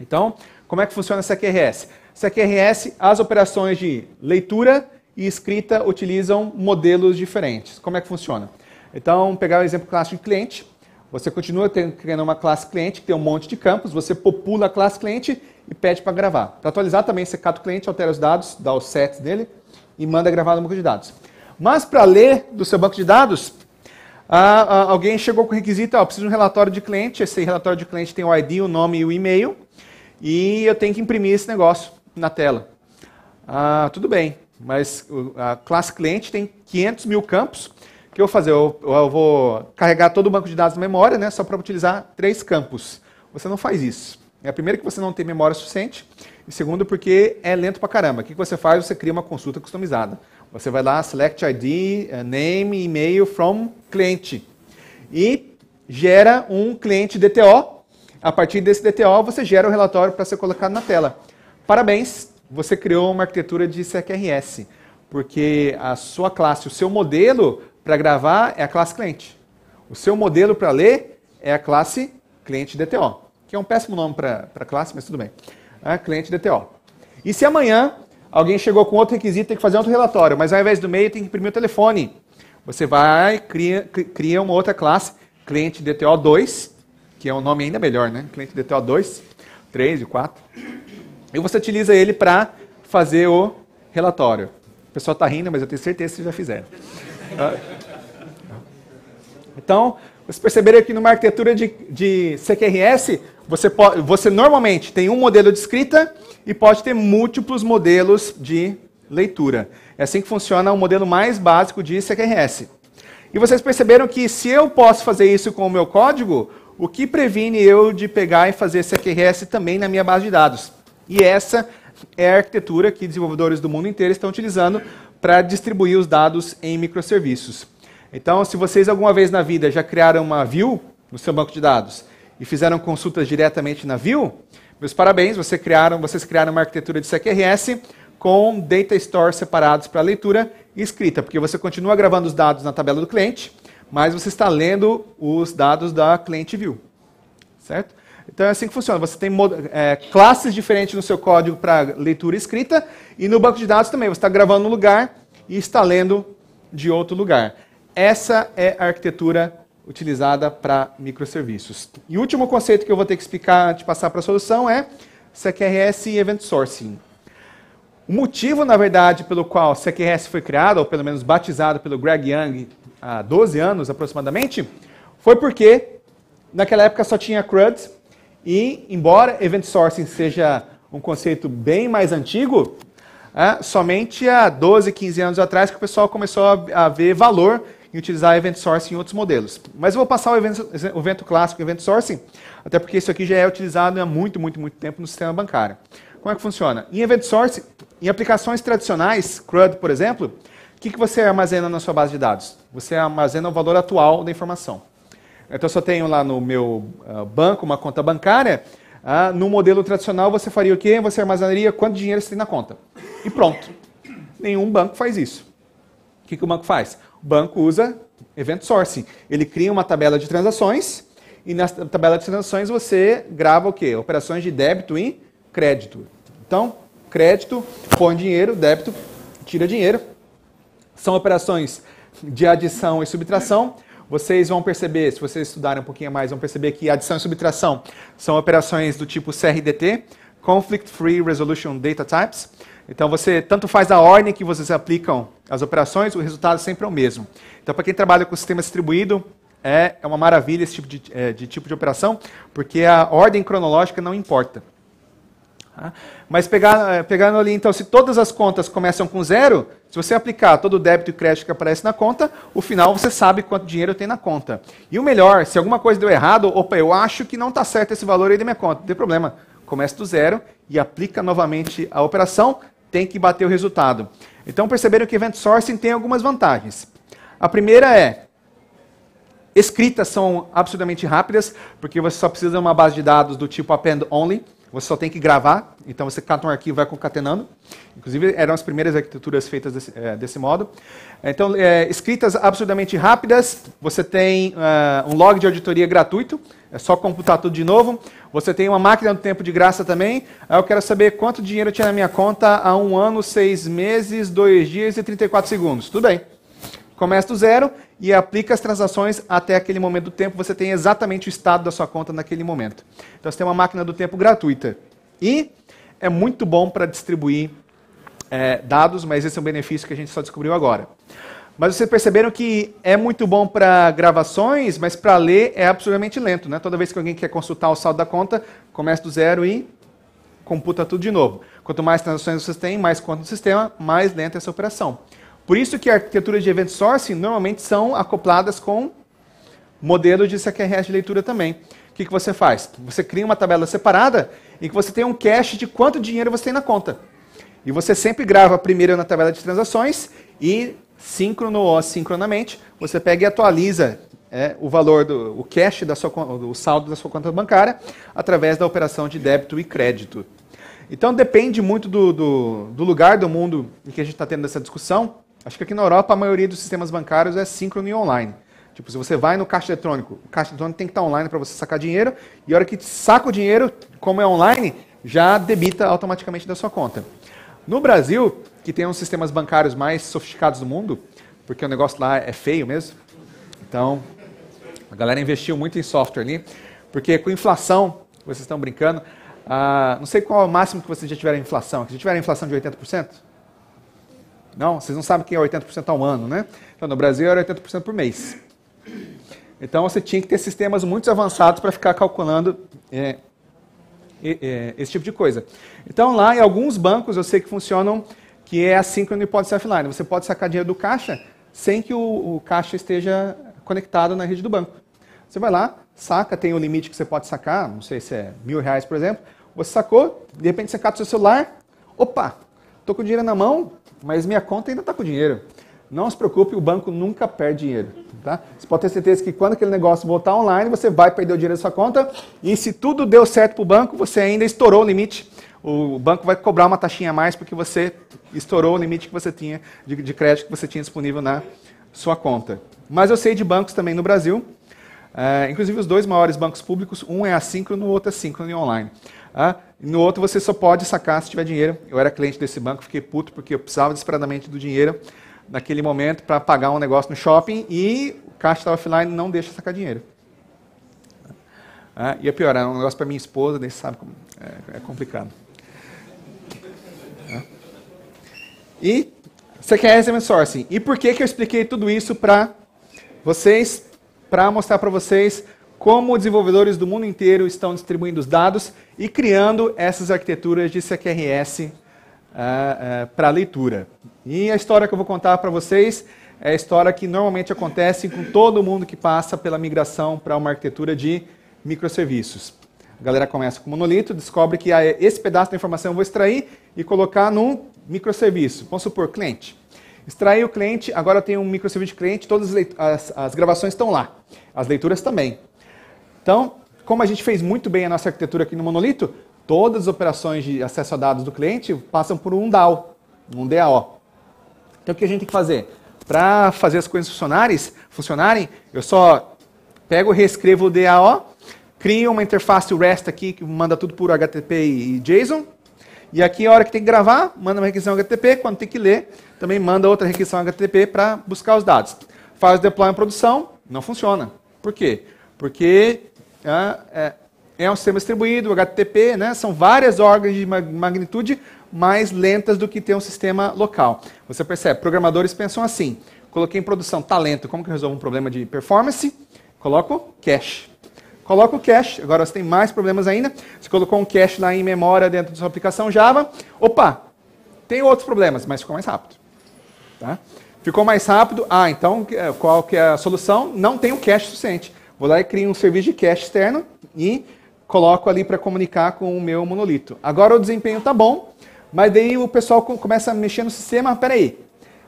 Então, como é que funciona a CQRS? CQRS, as operações de leitura e escrita utilizam modelos diferentes. Como é que funciona? Então, pegar o exemplo clássico de cliente. Você continua tendo, criando uma classe cliente, que tem um monte de campos, você popula a classe cliente e pede para gravar. Para atualizar também, você cata o cliente, altera os dados, dá os sets dele e manda gravar no banco de dados. Mas para ler do seu banco de dados, ah, ah, alguém chegou com o requisito, ó, preciso de um relatório de cliente, esse relatório de cliente tem o ID, o nome e o e-mail, e eu tenho que imprimir esse negócio na tela. Ah, tudo bem, mas a classe cliente tem 500 mil campos, o que eu vou fazer? Eu, eu, vou carregar todo o banco de dados na memória, né, só para utilizar três campos. Você não faz isso. É primeiro que você não tem memória suficiente, e segundo porque é lento para caramba. O que você faz? Você cria uma consulta customizada. Você vai lá, select ID, eh, name, e-mail from cliente. E gera um cliente DTO. A partir desse DTO, você gera o relatório para ser colocado na tela. Parabéns, você criou uma arquitetura de CQRS, porque a sua classe, o seu modelo para gravar é a classe cliente. O seu modelo para ler é a classe cliente DTO, que é um péssimo nome para classe, mas tudo bem. É cliente DTO. E se amanhã Alguém chegou com outro requisito, tem que fazer outro relatório, mas ao invés do meio, tem que imprimir o telefone. Você vai, cria, cria uma outra classe, cliente DTO2, que é um nome ainda melhor, né? Cliente DTO2, 3 e 4. E você utiliza ele para fazer o relatório. O pessoal está rindo, mas eu tenho certeza que já fizeram. Ah. Então, vocês perceberam que numa arquitetura de, de CQRS, você, pode, você normalmente tem um modelo de escrita e pode ter múltiplos modelos de leitura. É assim que funciona o modelo mais básico de CQRS. E vocês perceberam que se eu posso fazer isso com o meu código, o que previne eu de pegar e fazer CQRS também na minha base de dados? E essa é a arquitetura que desenvolvedores do mundo inteiro estão utilizando para distribuir os dados em microserviços. Então, se vocês alguma vez na vida já criaram uma view no seu banco de dados e fizeram consultas diretamente na view, meus parabéns, vocês criaram, vocês criaram uma arquitetura de CQRS com data store separados para leitura e escrita, porque você continua gravando os dados na tabela do cliente, mas você está lendo os dados da cliente view, certo? Então é assim que funciona. Você tem é, classes diferentes no seu código para leitura e escrita, e no banco de dados também. Você está gravando um lugar e está lendo de outro lugar. Essa é a arquitetura utilizada para microserviços. E o último conceito que eu vou ter que explicar, te passar para a solução é CQRS e Event Sourcing. O motivo, na verdade, pelo qual CQRS foi criado, ou pelo menos batizado pelo Greg Young há 12 anos aproximadamente, foi porque naquela época só tinha CRUD e, embora Event Sourcing seja um conceito bem mais antigo, é, somente há 12, 15 anos atrás que o pessoal começou a ver valor em utilizar event sourcing em outros modelos. Mas eu vou passar o evento, evento clássico, event sourcing, até porque isso aqui já é utilizado há muito, muito, muito tempo no sistema bancário. Como é que funciona? Em event sourcing, em aplicações tradicionais, CRUD, por exemplo, o que, que você armazena na sua base de dados? Você armazena o valor atual da informação. Então, eu só tenho lá no meu ah, banco uma conta bancária. Ah, no modelo tradicional, você faria o quê? Você armazenaria quanto dinheiro você tem na conta. E pronto. Nenhum banco faz isso. O que, que o banco faz? banco usa event sourcing. Ele cria uma tabela de transações e na tabela de transações você grava o quê? Operações de débito e crédito. Então, crédito põe dinheiro, débito tira dinheiro. São operações de adição e subtração. Vocês vão perceber, se vocês estudarem um pouquinho mais, vão perceber que adição e subtração são operações do tipo CRDT, Conflict Free Resolution Data Types. Então você tanto faz a ordem que vocês aplicam as operações, o resultado sempre é o mesmo. Então para quem trabalha com sistema distribuído, é, é uma maravilha esse tipo de, é, de tipo de operação, porque a ordem cronológica não importa. Tá? Mas pegar, é, pegando ali, então, se todas as contas começam com zero, se você aplicar todo o débito e crédito que aparece na conta, o final você sabe quanto dinheiro tem na conta. E o melhor, se alguma coisa deu errado, opa, eu acho que não está certo esse valor aí da minha conta, não tem problema. Começa do zero e aplica novamente a operação, tem que bater o resultado. Então perceberam que event sourcing tem algumas vantagens. A primeira é escritas são absolutamente rápidas, porque você só precisa de uma base de dados do tipo append only. Você só tem que gravar, então você cata um arquivo e vai concatenando. Inclusive, eram as primeiras arquiteturas feitas desse, é, desse modo. Então, é, escritas absurdamente rápidas, você tem uh, um log de auditoria gratuito, é só computar tudo de novo. Você tem uma máquina do tempo de graça também. eu quero saber quanto dinheiro eu tinha na minha conta há um ano, seis meses, dois dias e 34 segundos. Tudo bem. Começa do zero e aplica as transações até aquele momento do tempo. Você tem exatamente o estado da sua conta naquele momento. Então você tem uma máquina do tempo gratuita. E é muito bom para distribuir é, dados, mas esse é um benefício que a gente só descobriu agora. Mas vocês perceberam que é muito bom para gravações, mas para ler é absolutamente lento. Né? Toda vez que alguém quer consultar o saldo da conta, começa do zero e computa tudo de novo. Quanto mais transações vocês têm, mais conta no sistema, mais lenta é essa operação. Por isso que arquiteturas de event sourcing normalmente são acopladas com modelos de CQRS de leitura também. O que, que você faz? Você cria uma tabela separada em que você tem um cache de quanto dinheiro você tem na conta. E você sempre grava primeiro na tabela de transações e, síncrono ou assincronamente, você pega e atualiza é, o valor do o cash, da sua, o saldo da sua conta bancária, através da operação de débito e crédito. Então depende muito do, do, do lugar do mundo em que a gente está tendo essa discussão. Acho que aqui na Europa a maioria dos sistemas bancários é síncrono e online. Tipo, se você vai no caixa eletrônico, o caixa eletrônico tem que estar online para você sacar dinheiro, e a hora que saca o dinheiro, como é online, já debita automaticamente da sua conta. No Brasil, que tem uns sistemas bancários mais sofisticados do mundo, porque o negócio lá é feio mesmo, então a galera investiu muito em software ali, porque com inflação, vocês estão brincando, ah, não sei qual é o máximo que vocês já tiveram inflação, que já tiveram inflação de 80%? Não, vocês não sabem quem é 80% ao ano, né? Então, no Brasil era 80% por mês. Então você tinha que ter sistemas muito avançados para ficar calculando é, é, esse tipo de coisa. Então lá em alguns bancos eu sei que funcionam que é assíncrono e pode ser offline. Você pode sacar dinheiro do caixa sem que o, o caixa esteja conectado na rede do banco. Você vai lá, saca, tem o um limite que você pode sacar, não sei se é mil reais, por exemplo. Você sacou, de repente você cata o seu celular, opa, tô com o dinheiro na mão, mas minha conta ainda está com dinheiro. Não se preocupe, o banco nunca perde dinheiro. Tá? Você pode ter certeza que quando aquele negócio voltar online, você vai perder o dinheiro da sua conta. E se tudo deu certo para o banco, você ainda estourou o limite. O banco vai cobrar uma taxinha a mais porque você estourou o limite que você tinha de, de crédito que você tinha disponível na sua conta. Mas eu sei de bancos também no Brasil. Uh, inclusive os dois maiores bancos públicos, um é assíncrono, o outro é síncrono e online. Uh, no outro você só pode sacar se tiver dinheiro. Eu era cliente desse banco, fiquei puto porque eu precisava desesperadamente do dinheiro naquele momento para pagar um negócio no shopping e o caixa estava offline não deixa sacar dinheiro. Ah, ia é piorar, era é um negócio para minha esposa, nem sabe como é, é complicado. Ah. E você quer resume sourcing. E por que, que eu expliquei tudo isso para vocês? Para mostrar para vocês como desenvolvedores do mundo inteiro estão distribuindo os dados e criando essas arquiteturas de CQRS uh, eh, uh, eh, para leitura. E a história que eu vou contar para vocês é a história que normalmente acontece com todo mundo que passa pela migração para uma arquitetura de microserviços. A galera começa com monolito, descobre que ah, é, esse pedaço da informação eu vou extrair e colocar num microserviço. Vamos supor, cliente. Extraí o cliente, agora eu tenho um microserviço de cliente, todas as, as, as gravações estão lá. As leituras também. Então, como a gente fez muito bem a nossa arquitetura aqui no Monolito, todas as operações de acesso a dados do cliente passam por um DAO, um DAO. Então, o que a gente tem que fazer? Para fazer as coisas funcionarem, funcionarem, eu só pego, reescrevo o DAO, crio uma interface REST aqui que manda tudo por HTTP e JSON. E aqui, a hora que tem que gravar, manda uma requisição HTTP. Quando tem que ler, também manda outra requisição HTTP para buscar os dados. Faz o deploy em produção, não funciona. Por quê? Porque é, é, um sistema distribuído, HTTP, né? são várias ordens de magnitude mais lentas do que ter um sistema local. Você percebe, programadores pensam assim, coloquei em produção talento, como que eu resolvo um problema de performance? Coloco cache. Coloco o cache, agora você tem mais problemas ainda. Você colocou um cache lá em memória dentro da sua aplicação Java. Opa, tem outros problemas, mas ficou mais rápido. Tá? Ficou mais rápido, ah, então é, qual que é a solução? Não tem o cache suficiente. Vou lá e crio um serviço de cache externo e coloco ali para comunicar com o meu monolito. Agora o desempenho está bom, mas daí o pessoal começa a mexer no sistema. Peraí,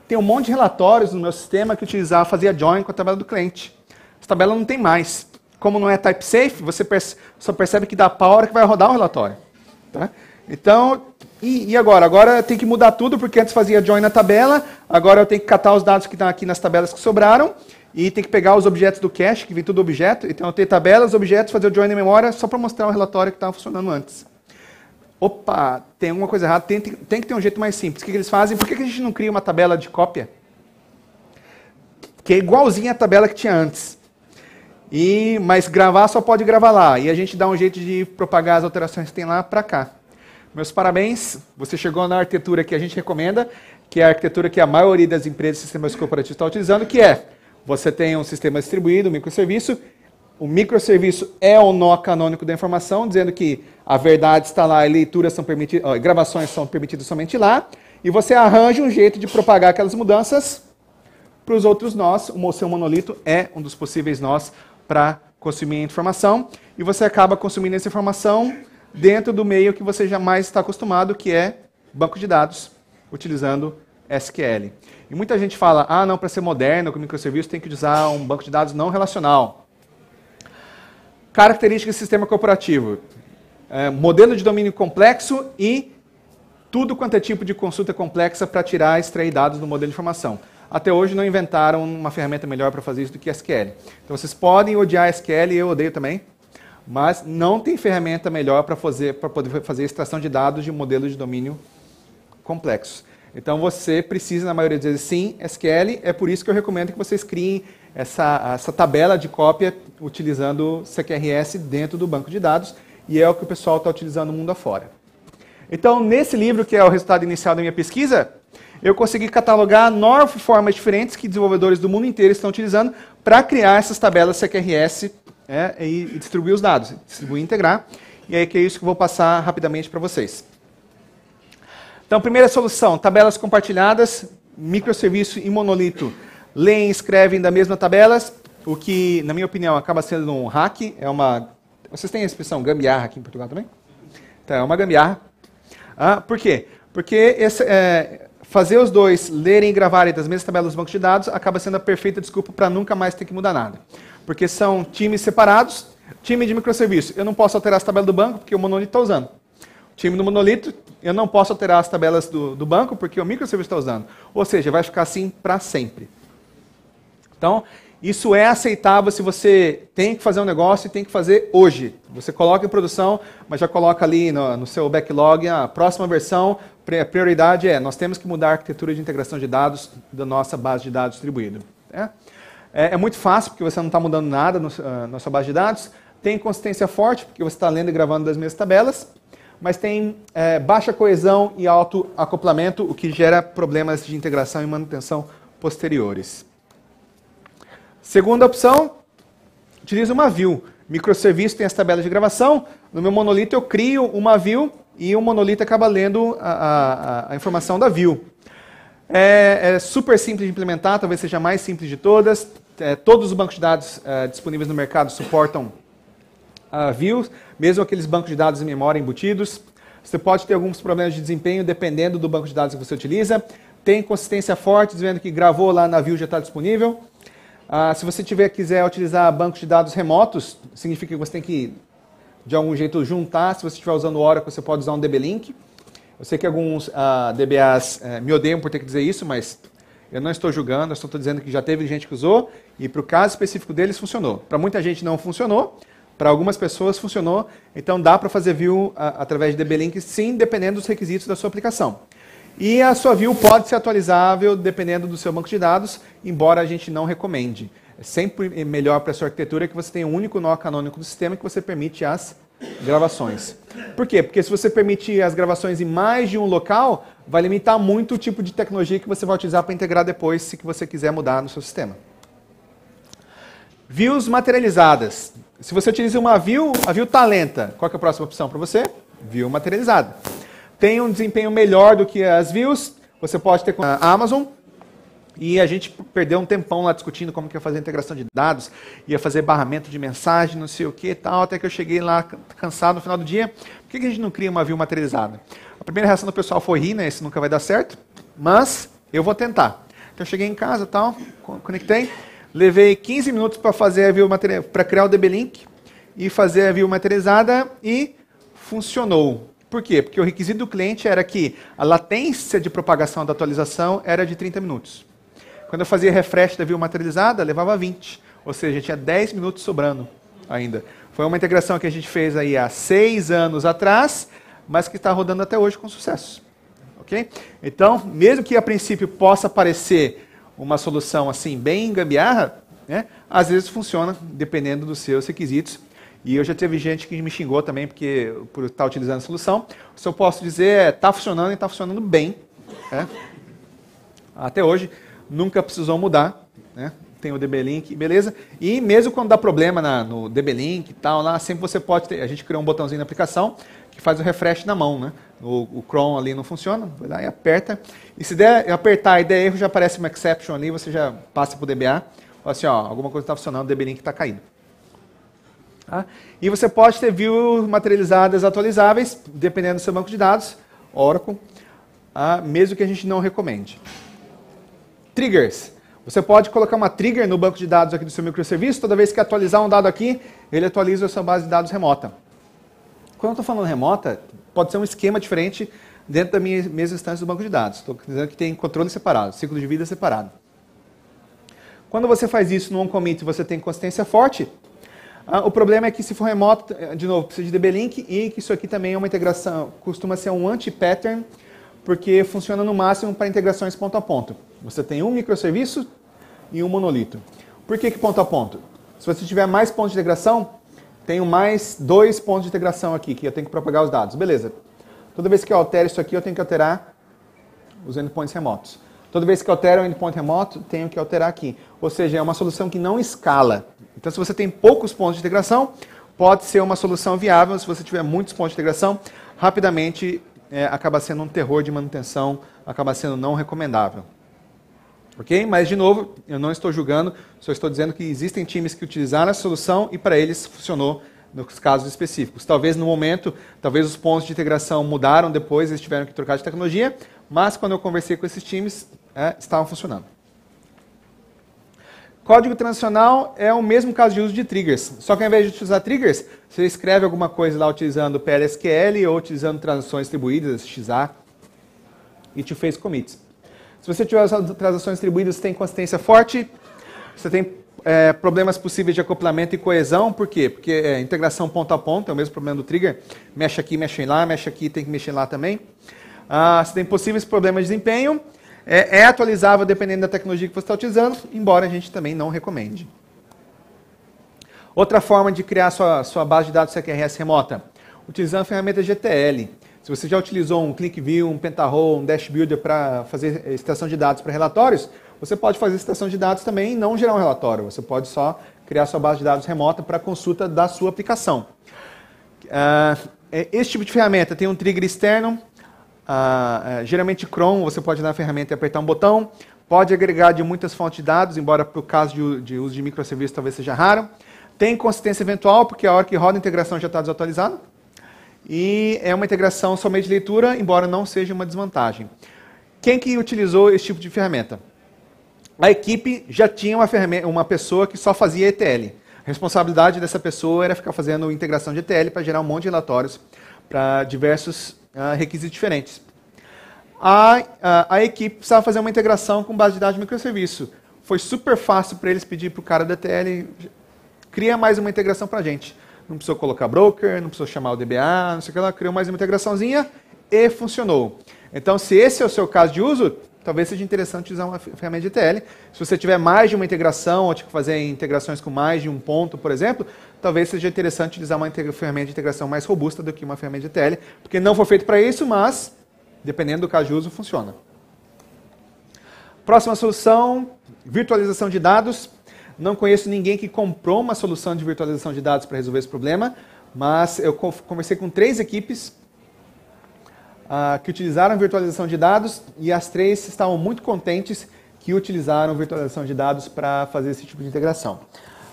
tem um monte de relatórios no meu sistema que utilizava, fazia join com a tabela do cliente. Essa tabela não tem mais. Como não é type safe, você só percebe que dá pau a hora que vai rodar o relatório. Tá? Então, e, e, agora? Agora tem que mudar tudo, porque antes fazia join na tabela, agora eu tenho que catar os dados que estão tá aqui nas tabelas que sobraram e tem que pegar os objetos do cache, que vem tudo objeto, então eu tabelas, objetos, fazer o join em memória só para mostrar o relatório que estava funcionando antes. Opa, tem alguma coisa errada, tem, tem, tem, que ter um jeito mais simples. O que, que eles fazem? Por que, que a gente não cria uma tabela de cópia? Que é igualzinha à tabela que tinha antes. E, mas gravar só pode gravar lá. E a gente dá um jeito de propagar as alterações que tem lá para cá. Meus parabéns, você chegou na arquitetura que a gente recomenda, que é a arquitetura que a maioria das empresas e sistemas corporativos está utilizando, que é você tem um sistema distribuído, um microserviço. O microserviço é o nó canônico da informação, dizendo que a verdade está lá e leituras são permitidas, gravações são permitidas somente lá. E você arranja um jeito de propagar aquelas mudanças para os outros nós. O seu monolito é um dos possíveis nós para consumir informação. E você acaba consumindo essa informação dentro do meio que você jamais está acostumado, que é banco de dados, utilizando SQL. E muita gente fala, ah, não, para ser moderno, com microserviço tem que usar um banco de dados não relacional. Características do sistema corporativo. É, modelo de domínio complexo e tudo quanto é tipo de consulta complexa para tirar e extrair dados do modelo de informação. Até hoje não inventaram uma ferramenta melhor para fazer isso do que SQL. Então vocês podem odiar SQL, eu odeio também, mas não tem ferramenta melhor para fazer para poder fazer extração de dados de modelos de domínio complexos. Então você precisa, na maioria das vezes, sim, SQL. É por isso que eu recomendo que vocês criem essa, essa tabela de cópia utilizando CQRS dentro do banco de dados. E é o que o pessoal está utilizando no mundo afora. Então, nesse livro, que é o resultado inicial da minha pesquisa, eu consegui catalogar nove formas diferentes que desenvolvedores do mundo inteiro estão utilizando para criar essas tabelas CQRS né, e distribuir os dados, distribuir e integrar. E é que é isso que eu vou passar rapidamente para vocês. Então, primeira solução, tabelas compartilhadas, microserviço e monolito. Leem e escrevem da mesma tabelas, o que, na minha opinião, acaba sendo um hack, é uma... Vocês têm a expressão gambiarra aqui em Portugal também? Então, é uma gambiarra. Ah, por quê? Porque esse, é, fazer os dois lerem e gravarem das mesmas tabelas dos bancos de dados acaba sendo a perfeita desculpa para nunca mais ter que mudar nada. Porque são times separados, time de microserviço. Eu não posso alterar as tabelas do banco porque o monolito está usando. time do monolito eu não posso alterar as tabelas do, do banco porque o microserviço está usando. Ou seja, vai ficar assim para sempre. Então, isso é aceitável se você tem que fazer um negócio e tem que fazer hoje. Você coloca em produção, mas já coloca ali no, no seu backlog a próxima versão. A prioridade é, nós temos que mudar a arquitetura de integração de dados da nossa base de dados distribuída. É, é, é muito fácil, porque você não está mudando nada no, ah, na sua base de dados. Tem consistência forte, porque você está lendo e gravando das mesmas tabelas mas tem é, baixa coesão e alto acoplamento, o que gera problemas de integração e manutenção posteriores. Segunda opção, utiliza uma view. Microserviço tem as tabelas de gravação. No meu monolito eu crio uma view e o monolito acaba lendo a, a, a informação da view. É, é, super simples de implementar, talvez seja a mais simples de todas. É, todos os bancos de dados é, disponíveis no mercado suportam a ah, views mesmo aqueles bancos de dados em memória embutidos. Você pode ter alguns problemas de desempenho dependendo do banco de dados que você utiliza. Tem consistência forte, dizendo que gravou lá na View já está disponível. Ah, se você tiver, quiser utilizar bancos de dados remotos, significa que você tem que, de algum jeito, juntar. Se você estiver usando o Oracle, você pode usar um DB-Link. Eu sei que alguns ah, DBAs eh, me odeiam por ter que dizer isso, mas eu não estou julgando, eu só estou dizendo que já teve gente que usou e para o caso específico deles funcionou. Para muita gente não funcionou, para algumas pessoas funcionou, então dá para fazer view a, através de DB-Link, sim, dependendo dos requisitos da sua aplicação. E a sua view pode ser atualizável dependendo do seu banco de dados, embora a gente não recomende. É sempre melhor para a sua arquitetura que você tenha um único nó canônico do sistema que você permite as gravações. Por quê? Porque se você permitir as gravações em mais de um local, vai limitar muito o tipo de tecnologia que você vai utilizar para integrar depois, se você quiser mudar no seu sistema. Views materializadas. Se você utiliza uma view, a view talenta, tá qual é a próxima opção para você? View materializada. Tem um desempenho melhor do que as views, você pode ter com a Amazon. E a gente perdeu um tempão lá discutindo como que ia fazer a integração de dados, ia fazer barramento de mensagem, não sei o que tal, até que eu cheguei lá cansado no final do dia. Por que, que a gente não cria uma view materializada? A primeira reação do pessoal foi rir, né? Isso nunca vai dar certo, mas eu vou tentar. Então eu cheguei em casa tal, conectei. Levei 15 minutos para fazer a view para criar o DB-Link e fazer a view materializada e funcionou. Por quê? Porque o requisito do cliente era que a latência de propagação da atualização era de 30 minutos. Quando eu fazia refresh da view materializada levava 20, ou seja, tinha 10 minutos sobrando ainda. Foi uma integração que a gente fez aí há seis anos atrás, mas que está rodando até hoje com sucesso. Ok? Então, mesmo que a princípio possa parecer uma solução assim bem gambiarra, né? às vezes funciona, dependendo dos seus requisitos. E eu já teve gente que me xingou também porque por estar utilizando a solução. O que eu posso dizer é, está funcionando e está funcionando bem. Né? Até hoje, nunca precisou mudar. Né? Tem o DB-Link, beleza? E mesmo quando dá problema na, no DB-Link e tal, lá, sempre você pode ter, a gente criou um botãozinho na aplicação que faz o refresh na mão, né? O, o Chrome ali não funciona, vai lá e aperta. E se der, apertar e der erro, já aparece uma exception ali, você já passa para o DBA. Fala assim, ó, alguma coisa está funcionando, o DB-Link está caindo. Tá? E você pode ter views materializadas atualizáveis, dependendo do seu banco de dados, Oracle, tá? mesmo que a gente não recomende. Triggers. Você pode colocar uma trigger no banco de dados aqui do seu microserviço, toda vez que atualizar um dado aqui, ele atualiza a sua base de dados remota. Quando eu estou falando remota, pode ser um esquema diferente dentro da minha mesma instância do banco de dados. Estou dizendo que tem controle separado, ciclo de vida separado. Quando você faz isso no on-commit, você tem consistência forte. Ah, o problema é que se for remoto, eh, de novo, precisa de DB-Link e que isso aqui também é uma integração, costuma ser um anti-pattern, porque funciona no máximo para integrações ponto a ponto. Você tem um microserviço e um monolito. Por que, que ponto a ponto? Se você tiver mais pontos de integração, tenho mais dois pontos de integração aqui, que eu tenho que propagar os dados. Beleza. Toda vez que eu altero isso aqui, eu tenho que alterar os endpoints remotos. Toda vez que eu altero o endpoint remoto, tenho que alterar aqui. Ou seja, é uma solução que não escala. Então, se você tem poucos pontos de integração, pode ser uma solução viável. Se você tiver muitos pontos de integração, rapidamente é, acaba sendo um terror de manutenção, acaba sendo não recomendável. Ok? Mas, de novo, eu não estou julgando, só estou dizendo que existem times que utilizaram essa solução e para eles funcionou nos casos específicos. Talvez no momento, talvez os pontos de integração mudaram depois, eles tiveram que trocar de tecnologia, mas quando eu conversei com esses times, é, estavam funcionando. Código transacional é o mesmo caso de uso de triggers, só que ao invés de utilizar triggers, você escreve alguma coisa lá utilizando PLSQL ou utilizando transações distribuídas, XA, e te fez commits. Se você tiver as transações distribuídas, você tem consistência forte, você tem é, problemas possíveis de acoplamento e coesão, por quê? Porque é, integração ponto a ponto é o mesmo problema do trigger, mexe aqui, mexe lá, mexe aqui, tem que mexer lá também. Ah, você tem possíveis problemas de desempenho, é, é atualizável dependendo da tecnologia que você está utilizando, embora a gente também não recomende. Outra forma de criar sua, sua base de dados CQRS remota, utilizando a ferramenta GTL. Se você já utilizou um ClickView, um Pentaho, um Dash Builder para fazer eh, extração de dados para relatórios, você pode fazer extração de dados também e não gerar um relatório. Você pode só criar sua base de dados remota para consulta da sua aplicação. Ah, esse tipo de ferramenta tem um trigger externo, ah, é, geralmente Chrome, você pode dar a ferramenta e apertar um botão, pode agregar de muitas fontes de dados, embora para o caso de, uso de microserviços talvez seja raro. Tem consistência eventual, porque é a hora que roda a integração já está desatualizada. E é uma integração somente de leitura, embora não seja uma desvantagem. Quem que utilizou esse tipo de ferramenta? A equipe já tinha uma, uma pessoa que só fazia ETL. A responsabilidade dessa pessoa era ficar fazendo integração de ETL para gerar um monte de relatórios para diversos uh, requisitos diferentes. A, a, equipe precisava fazer uma integração com base de dados de microserviço. Foi super fácil para eles pedir para o cara da ETL, cria mais uma integração para a gente não precisou colocar broker, não precisou chamar o DBA, não sei o que lá, criou mais uma integraçãozinha e funcionou. Então, se esse é o seu caso de uso, talvez seja interessante usar uma ferramenta de ETL. Se você tiver mais de uma integração, ou que tipo, fazer integrações com mais de um ponto, por exemplo, talvez seja interessante utilizar uma ferramenta de integração mais robusta do que uma ferramenta de ETL, porque não foi feito para isso, mas, dependendo do caso de uso, funciona. Próxima solução, virtualização de dados. Não conheço ninguém que comprou uma solução de virtualização de dados para resolver esse problema, mas eu conversei com três equipes uh, que utilizaram virtualização de dados e as três estavam muito contentes que utilizaram virtualização de dados para fazer esse tipo de integração.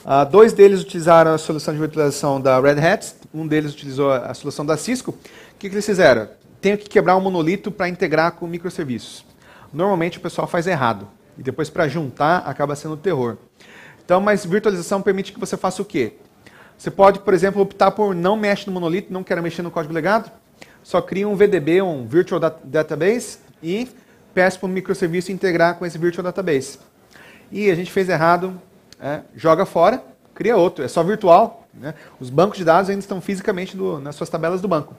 Uh, dois deles utilizaram a solução de virtualização da Red Hat, um deles utilizou a solução da Cisco. O que, que eles fizeram? Tenho que quebrar um monolito para integrar com microserviços. Normalmente o pessoal faz errado. E depois para juntar acaba sendo terror. Então, mas virtualização permite que você faça o quê? Você pode, por exemplo, optar por não mexer no monolito, não quero mexer no código legado, só cria um VDB, um Virtual Database, e peço para o microserviço integrar com esse Virtual Database. E a gente fez errado, é, joga fora, cria outro, é só virtual. Né? Os bancos de dados ainda estão fisicamente do, nas suas tabelas do banco.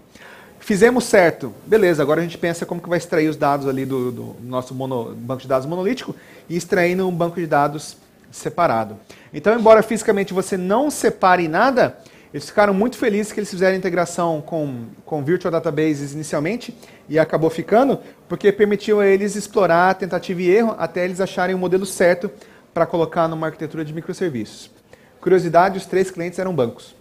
Fizemos certo, beleza, agora a gente pensa como que vai extrair os dados ali do, do nosso mono, banco de dados monolítico e extraindo um banco de dados separado. Então, embora fisicamente você não separe nada, eles ficaram muito felizes que eles fizeram a integração com, com Virtual Databases inicialmente e acabou ficando, porque permitiu a eles explorar tentativa e erro até eles acharem o modelo certo para colocar numa arquitetura de microserviços. Curiosidade, os três clientes eram bancos.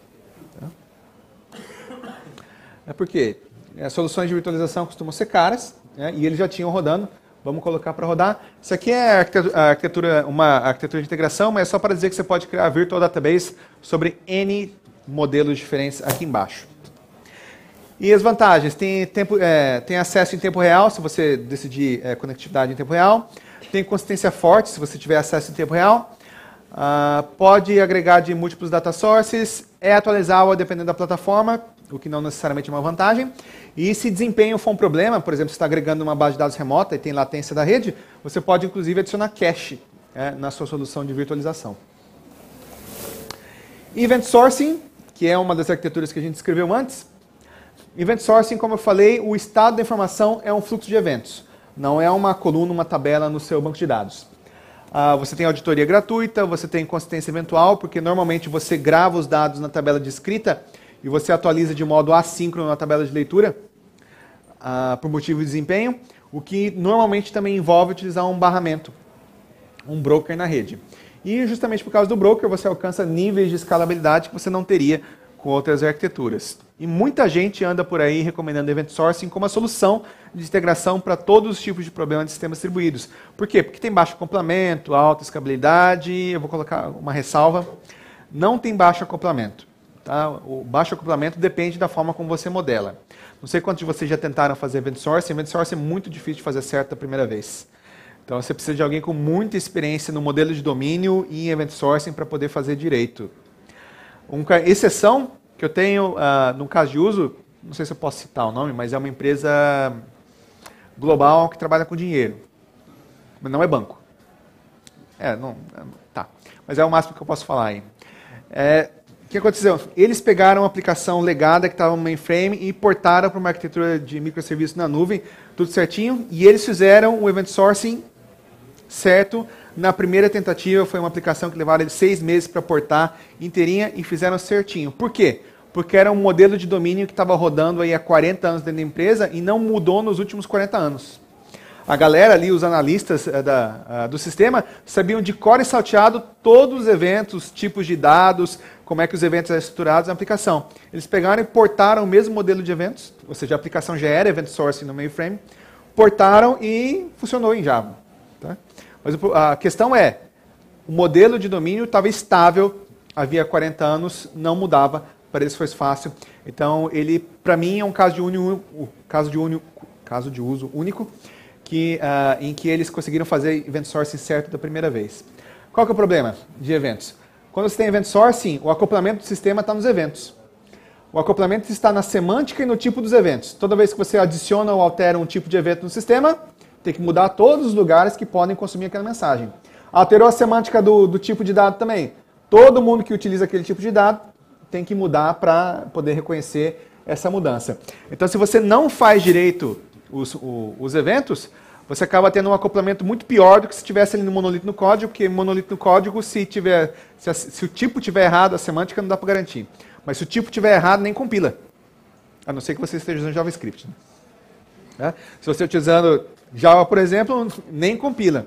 É porque as é, soluções de virtualização costumam ser caras né, e eles já tinham rodando Vamos colocar para rodar. Isso aqui é arquitetura, uma arquitetura de integração, mas é só para dizer que você pode criar virtual database sobre N modelos diferentes aqui embaixo. E as vantagens? Tem, tempo, é, tem acesso em tempo real, se você decidir é, conectividade em tempo real. Tem consistência forte, se você tiver acesso em tempo real. Ah, pode agregar de múltiplos data sources. É atualizável dependendo da plataforma o que não necessariamente é uma vantagem. E se desempenho for um problema, por exemplo, você está agregando uma base de dados remota e tem latência da rede, você pode inclusive adicionar cache é, na sua solução de virtualização. Event Sourcing, que é uma das arquiteturas que a gente escreveu antes. Event Sourcing, como eu falei, o estado da informação é um fluxo de eventos. Não é uma coluna, uma tabela no seu banco de dados. Ah, você tem auditoria gratuita, você tem consistência eventual, porque normalmente você grava os dados na tabela de escrita e você atualiza de modo assíncrono na tabela de leitura, uh, por motivo de desempenho, o que normalmente também envolve utilizar um barramento, um broker na rede. E justamente por causa do broker, você alcança níveis de escalabilidade que você não teria com outras arquiteturas. E muita gente anda por aí recomendando event sourcing como a solução de integração para todos os tipos de problemas de sistemas distribuídos. Por quê? Porque tem baixo complemento, alta escalabilidade, eu vou colocar uma ressalva, não tem baixo acoplamento. Tá? O baixo acoplamento depende da forma como você modela. Não sei quantos de vocês já tentaram fazer event sourcing. Event sourcing é muito difícil de fazer certo da primeira vez. Então você precisa de alguém com muita experiência no modelo de domínio e em event sourcing para poder fazer direito. Uma exceção que eu tenho uh, no caso de uso, não sei se eu posso citar o nome, mas é uma empresa global que trabalha com dinheiro. Mas não é banco. É, não. É, tá. Mas é o máximo que eu posso falar aí. É, o que aconteceu? Eles pegaram uma aplicação legada que estava no mainframe e portaram para uma arquitetura de microserviços na nuvem, tudo certinho, e eles fizeram o event sourcing certo. Na primeira tentativa foi uma aplicação que levaram seis meses para portar inteirinha e fizeram certinho. Por quê? Porque era um modelo de domínio que estava rodando aí há 40 anos dentro da empresa e não mudou nos últimos 40 anos. A galera ali, os analistas uh, da, uh, do sistema, sabiam de core e salteado todos os eventos, tipos de dados, como é que os eventos eram estruturados na aplicação. Eles pegaram e portaram o mesmo modelo de eventos, ou seja, a aplicação já era event sourcing no mainframe, portaram e funcionou em Java. Tá? Mas a questão é, o modelo de domínio estava estável, havia 40 anos, não mudava, para eles foi fácil. Então, ele, para mim, é um caso de, uni, caso de, uni, caso de uso único, que, uh, em que eles conseguiram fazer event sourcing certo da primeira vez. Qual que é o problema de eventos? Quando você tem event sourcing, o acoplamento do sistema está nos eventos. O acoplamento está na semântica e no tipo dos eventos. Toda vez que você adiciona ou altera um tipo de evento no sistema, tem que mudar todos os lugares que podem consumir aquela mensagem. Alterou a semântica do, do tipo de dado também. Todo mundo que utiliza aquele tipo de dado tem que mudar para poder reconhecer essa mudança. Então, se você não faz direito os, os eventos, você acaba tendo um acoplamento muito pior do que se tivesse ali no monolito no código, porque monolito no código, se, tiver, se, se o tipo tiver errado, a semântica não dá para garantir. Mas se o tipo tiver errado, nem compila. A não ser que você esteja usando JavaScript. Né? né? Se você estiver utilizando Java, por exemplo, nem compila.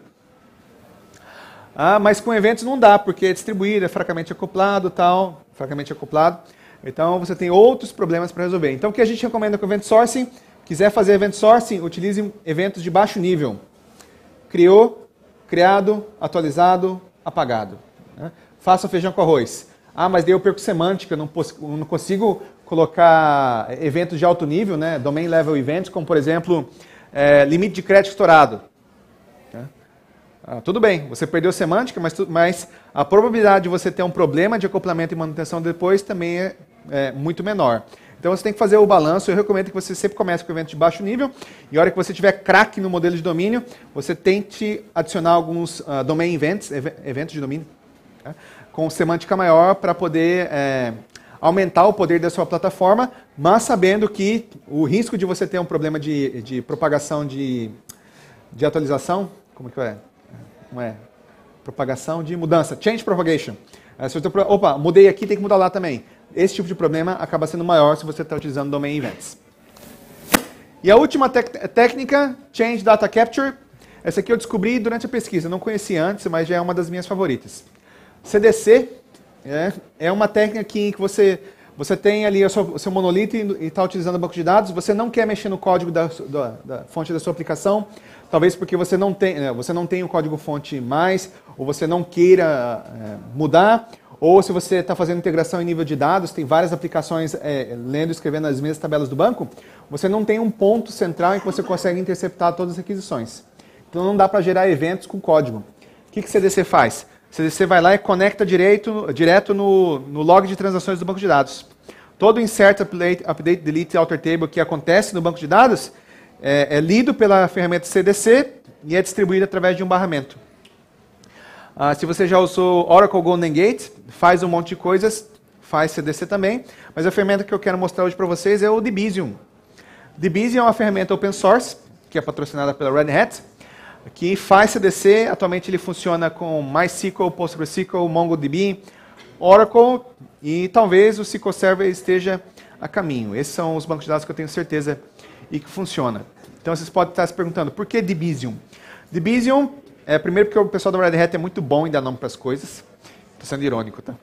Ah, mas com eventos não dá, porque é distribuído, é fracamente acoplado tal, fracamente acoplado. Então você tem outros problemas para resolver. Então o que a gente recomenda com o Event Sourcing Quiser fazer event sourcing, utilize eventos de baixo nível. Criou, criado, atualizado, apagado. Né? Faça feijão com arroz. Ah, mas daí eu perco semântica, não, não consigo colocar eventos de alto nível, né? domain level events, como por exemplo, é, limite de crédito estourado. Né? Ah, tudo bem, você perdeu semântica, mas, mas, a probabilidade de você ter um problema de acoplamento e manutenção depois também é, é muito menor. Então você tem que fazer o balanço. Eu recomendo que você sempre comece com evento de baixo nível e a hora que você tiver craque no modelo de domínio, você tente adicionar alguns uh, domain events, ev eventos de domínio, tá? com semântica maior para poder é, aumentar o poder da sua plataforma, mas sabendo que o risco de você ter um problema de, de propagação de, de atualização, como que é? Não é? Propagação de mudança, change propagation. Eh, opa, mudei aqui, tem que mudar lá também esse tipo de problema acaba sendo maior se você está utilizando Domain Events. E a última técnica, Change Data Capture, essa aqui eu descobri durante a pesquisa, não conheci antes, mas já é uma das minhas favoritas. CDC é, é uma técnica que, que você, você tem ali o seu, seu monolito e está utilizando o banco de dados, você não quer mexer no código da, da, da, fonte da sua aplicação, talvez porque você não tem, né, você não tem o código fonte mais, ou você não queira é, mudar, ou se você está fazendo integração em nível de dados, tem várias aplicações é, lendo e escrevendo as mesmas tabelas do banco, você não tem um ponto central em que você consegue interceptar todas as requisições. Então não dá para gerar eventos com código. O que, que CDC faz? CDC vai lá e conecta direito, direto no, no log de transações do banco de dados. Todo insert, update, update, delete, alter table que acontece no banco de dados é, é lido pela ferramenta CDC e é distribuído através de um barramento. Ah, se você já usou Oracle Golden Gate, faz um monte de coisas, faz CDC também. Mas a ferramenta que eu quero mostrar hoje para vocês é o Debizium. Debizium é uma ferramenta open source, que é patrocinada pela Red Hat, que faz CDC. Atualmente ele funciona com MySQL, PostgreSQL, MongoDB, Oracle e talvez o SQL Server esteja a caminho. Esses são os bancos de dados que eu tenho certeza e que funciona. Então vocês podem estar se perguntando, por que Debizium? Debizium é, primeiro porque o pessoal da Red Hat é muito bom em dar nome para as coisas. Estou sendo irônico, tá?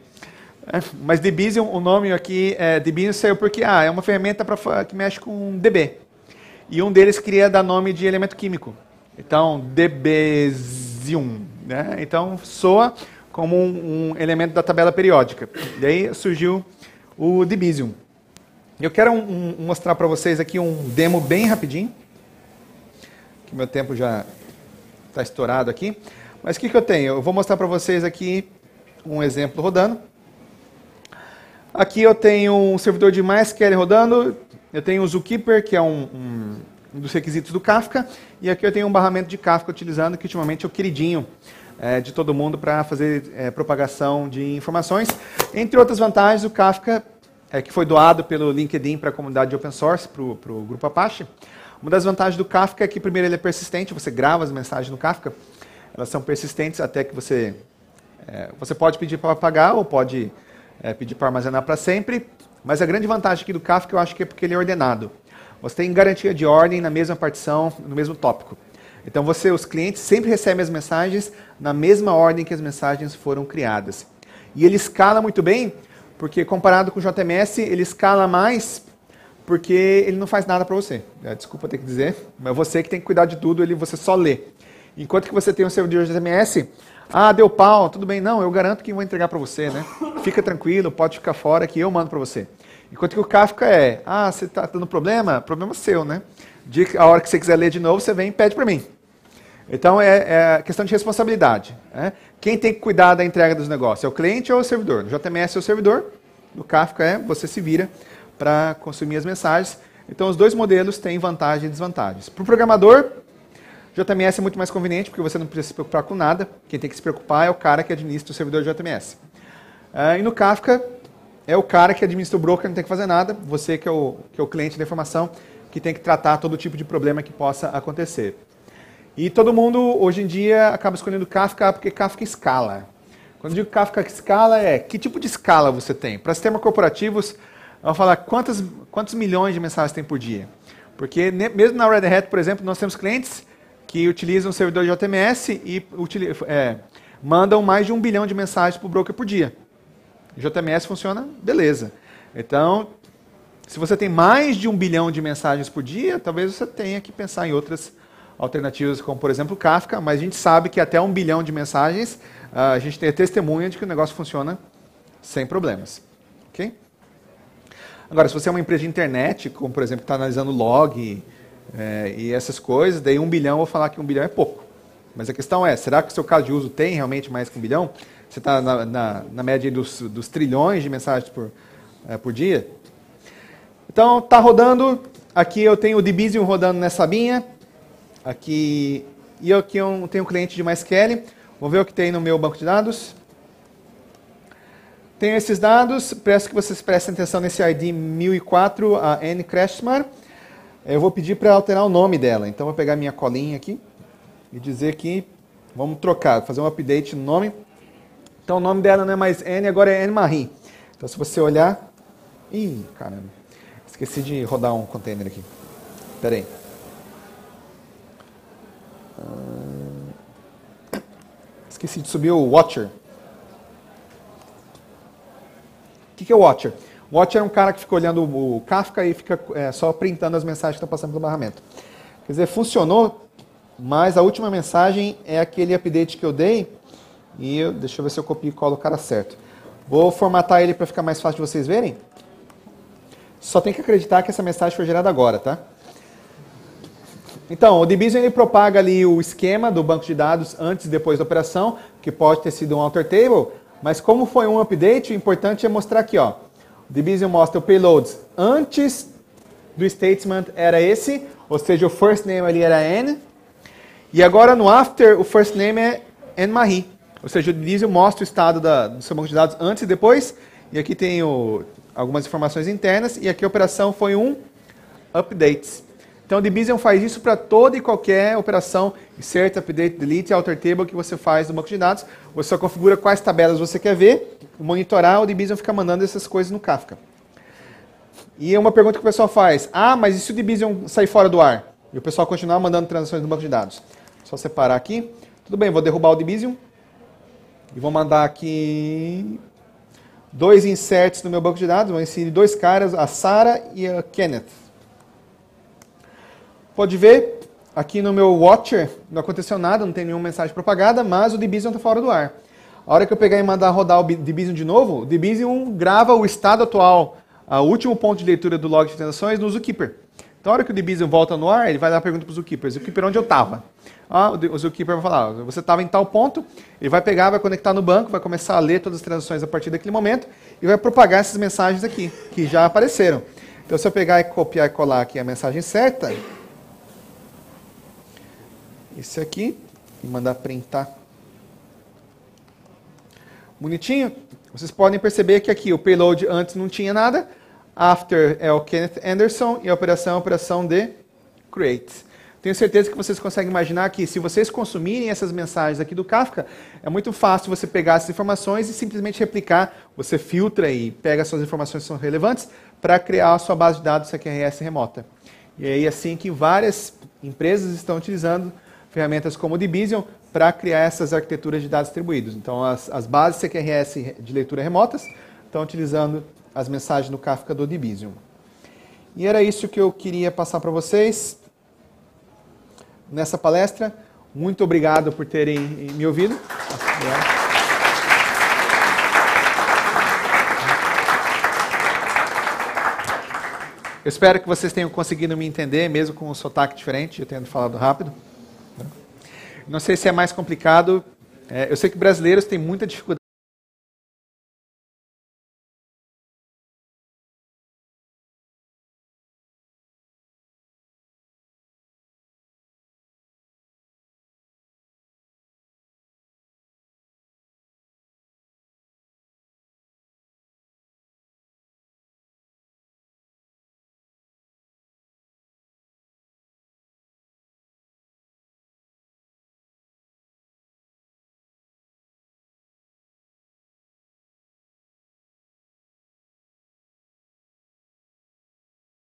É, mas Debian, o nome aqui, é, Debian saiu porque ah, é uma ferramenta pra, que mexe com DB. E um deles queria dar nome de elemento químico. Então, DBzium. Né? Então, soa como um, um, elemento da tabela periódica. Daí surgiu o Debizium. Eu quero um, um, mostrar para vocês aqui um demo bem rapidinho, que meu tempo já está estourado aqui. Mas o que, que eu tenho? Eu vou mostrar para vocês aqui um exemplo rodando. Aqui eu tenho um servidor de MySQL rodando, eu tenho o Zookeeper, que é um, um, dos requisitos do Kafka, e aqui eu tenho um barramento de Kafka utilizando, que ultimamente é o queridinho é, de todo mundo para fazer é, propagação de informações. Entre outras vantagens, o Kafka, é, que foi doado pelo LinkedIn para a comunidade open source, para o grupo Apache, uma das vantagens do Kafka é que, primeiro, ele é persistente, você grava as mensagens no Kafka, elas são persistentes até que você. É, você pode pedir para apagar ou pode é, pedir para armazenar para sempre, mas a grande vantagem aqui do Kafka eu acho que é porque ele é ordenado. Você tem garantia de ordem na mesma partição, no mesmo tópico. Então você, os clientes sempre recebem as mensagens na mesma ordem que as mensagens foram criadas. E ele escala muito bem, porque comparado com o JMS, ele escala mais porque ele não faz nada para você. É, desculpa ter que dizer, mas você que tem que cuidar de tudo, ele você só lê. Enquanto que você tem o seu de SMS, ah, deu pau, tudo bem, não, eu garanto que vou entregar para você, né? Fica tranquilo, pode ficar fora que eu mando para você. Enquanto que o Kafka é, ah, você está tendo problema? Problema seu, né? De, a hora que você quiser ler de novo, você vem e pede para mim. Então é, é, questão de responsabilidade. Né? Quem tem que cuidar da entrega dos negócios? É o cliente ou o servidor? No JMS é o servidor, no Kafka é você se vira para consumir as mensagens. Então, os dois modelos têm vantagens e desvantagens. Para o programador, JMS é muito mais conveniente, porque você não precisa se preocupar com nada. Quem tem que se preocupar é o cara que administra o servidor de JMS. Uh, ah, e no Kafka, é o cara que administra o broker, não tem que fazer nada. Você que é o, que é o cliente da informação, que tem que tratar todo tipo de problema que possa acontecer. E todo mundo, hoje em dia, acaba escolhendo Kafka porque Kafka escala. Quando digo Kafka escala, é que tipo de escala você tem? Para sistemas corporativos, Vamos falar quantos, quantos milhões de mensagens tem por dia. Porque mesmo na Red Hat, por exemplo, nós temos clientes que utilizam o servidor de JMS e é, mandam mais de um bilhão de mensagens para o broker por dia. JMS funciona, beleza. Então, se você tem mais de um bilhão de mensagens por dia, talvez você tenha que pensar em outras alternativas, como por exemplo Kafka, mas a gente sabe que até um bilhão de mensagens ah, a gente tem testemunha de que o negócio funciona sem problemas. ok? Agora, se você é uma empresa de internet, como por exemplo, está analisando log é, e essas coisas, daí um bilhão, vou falar que um bilhão é pouco. Mas a questão é, será que o seu caso de uso tem realmente mais que um bilhão? Você está na, na, na, média dos, dos, trilhões de mensagens por, é, por dia? Então, está rodando. Aqui eu tenho o Dibizium rodando nessa linha. Aqui, e aqui eu tenho um cliente de MySQL. Vou ver o que tem no meu banco de dados. Tenho esses dados, peço que vocês prestem atenção nesse ID 1004, a Anne Kreschmar. Eu vou pedir para alterar o nome dela, então vou pegar minha colinha aqui e dizer que vamos trocar, fazer um update no nome. Então o nome dela não é mais Anne, agora é Anne Marie. Então se você olhar... Ih, caramba. Esqueci de rodar um container aqui. Pera aí. Ah, esqueci de subir o Watcher. O que, que é o Watcher? O Watcher é um cara que fica olhando o Kafka e fica é, só printando as mensagens que estão passando pelo barramento. Quer dizer, funcionou, mas a última mensagem é aquele update que eu dei. E eu, deixa eu ver se eu copio e colo o cara certo. Vou formatar ele para ficar mais fácil de vocês verem. Só tem que acreditar que essa mensagem foi gerada agora, tá? Então, o Division ele propaga ali o esquema do banco de dados antes e depois da operação, que pode ter sido um alter table, mas como foi um update, o importante é mostrar aqui, ó. O Division mostra o payloads antes do statement era esse, ou seja, o first name ali era N. E agora no after, o first name é N-Marie. Ou seja, o Division mostra o estado da, do seu banco de dados antes e depois. E aqui tem o, algumas informações internas. E aqui a operação foi um update. Então, o Debian é faz isso para toda e qualquer operação insert, update, delete, alter table que você faz no banco de dados. Você só configura quais tabelas você quer ver, monitorar, o Debian fica mandando essas coisas no Kafka. E é uma pergunta que o pessoal faz. Ah, mas e se o Debian sair fora do ar? E o pessoal continuar mandando transações no banco de dados? Só separar aqui. Tudo bem, vou derrubar o Debian e vou mandar aqui dois inserts no meu banco de dados. Vou inserir dois caras, a Sara e a Kenneth. Pode ver, aqui no meu Watcher não aconteceu nada, não tem nenhuma mensagem propagada, mas o Debizion está fora do ar. A hora que eu pegar e mandar rodar o Debizion de novo, o Debizion grava o estado atual, o último ponto de leitura do log de transações no Zookeeper. Então, a hora que o Debizion volta no ar, ele vai dar a pergunta para o Zookeeper, Zookeeper, onde eu estava? Ah, o Zookeeper vai falar, você estava em tal ponto, ele vai pegar, vai conectar no banco, vai começar a ler todas as transações a partir daquele momento e vai propagar essas mensagens aqui, que já apareceram. Então, se eu pegar e copiar e colar aqui a mensagem certa, esse aqui e mandar printar. Bonitinho? Vocês podem perceber que aqui o payload antes não tinha nada, after é o Kenneth Anderson e a operação é a operação de create. Tenho certeza que vocês conseguem imaginar que se vocês consumirem essas mensagens aqui do Kafka, é muito fácil você pegar essas informações e simplesmente replicar. Você filtra e pega suas informações que são relevantes para criar a sua base de dados CQRS é é remota. E é aí assim que várias empresas estão utilizando ferramentas como o Debizion para criar essas arquiteturas de dados distribuídos. Então, as, as bases CQRS de leitura remotas estão utilizando as mensagens do Kafka do Debizion. E era isso que eu queria passar para vocês nessa palestra. Muito obrigado por terem eh, me ouvido. Eu espero que vocês tenham conseguido me entender, mesmo com um sotaque diferente, eu tendo falado rápido. Não sei se é mais complicado. É, eu sei que brasileiros têm muita dificuldade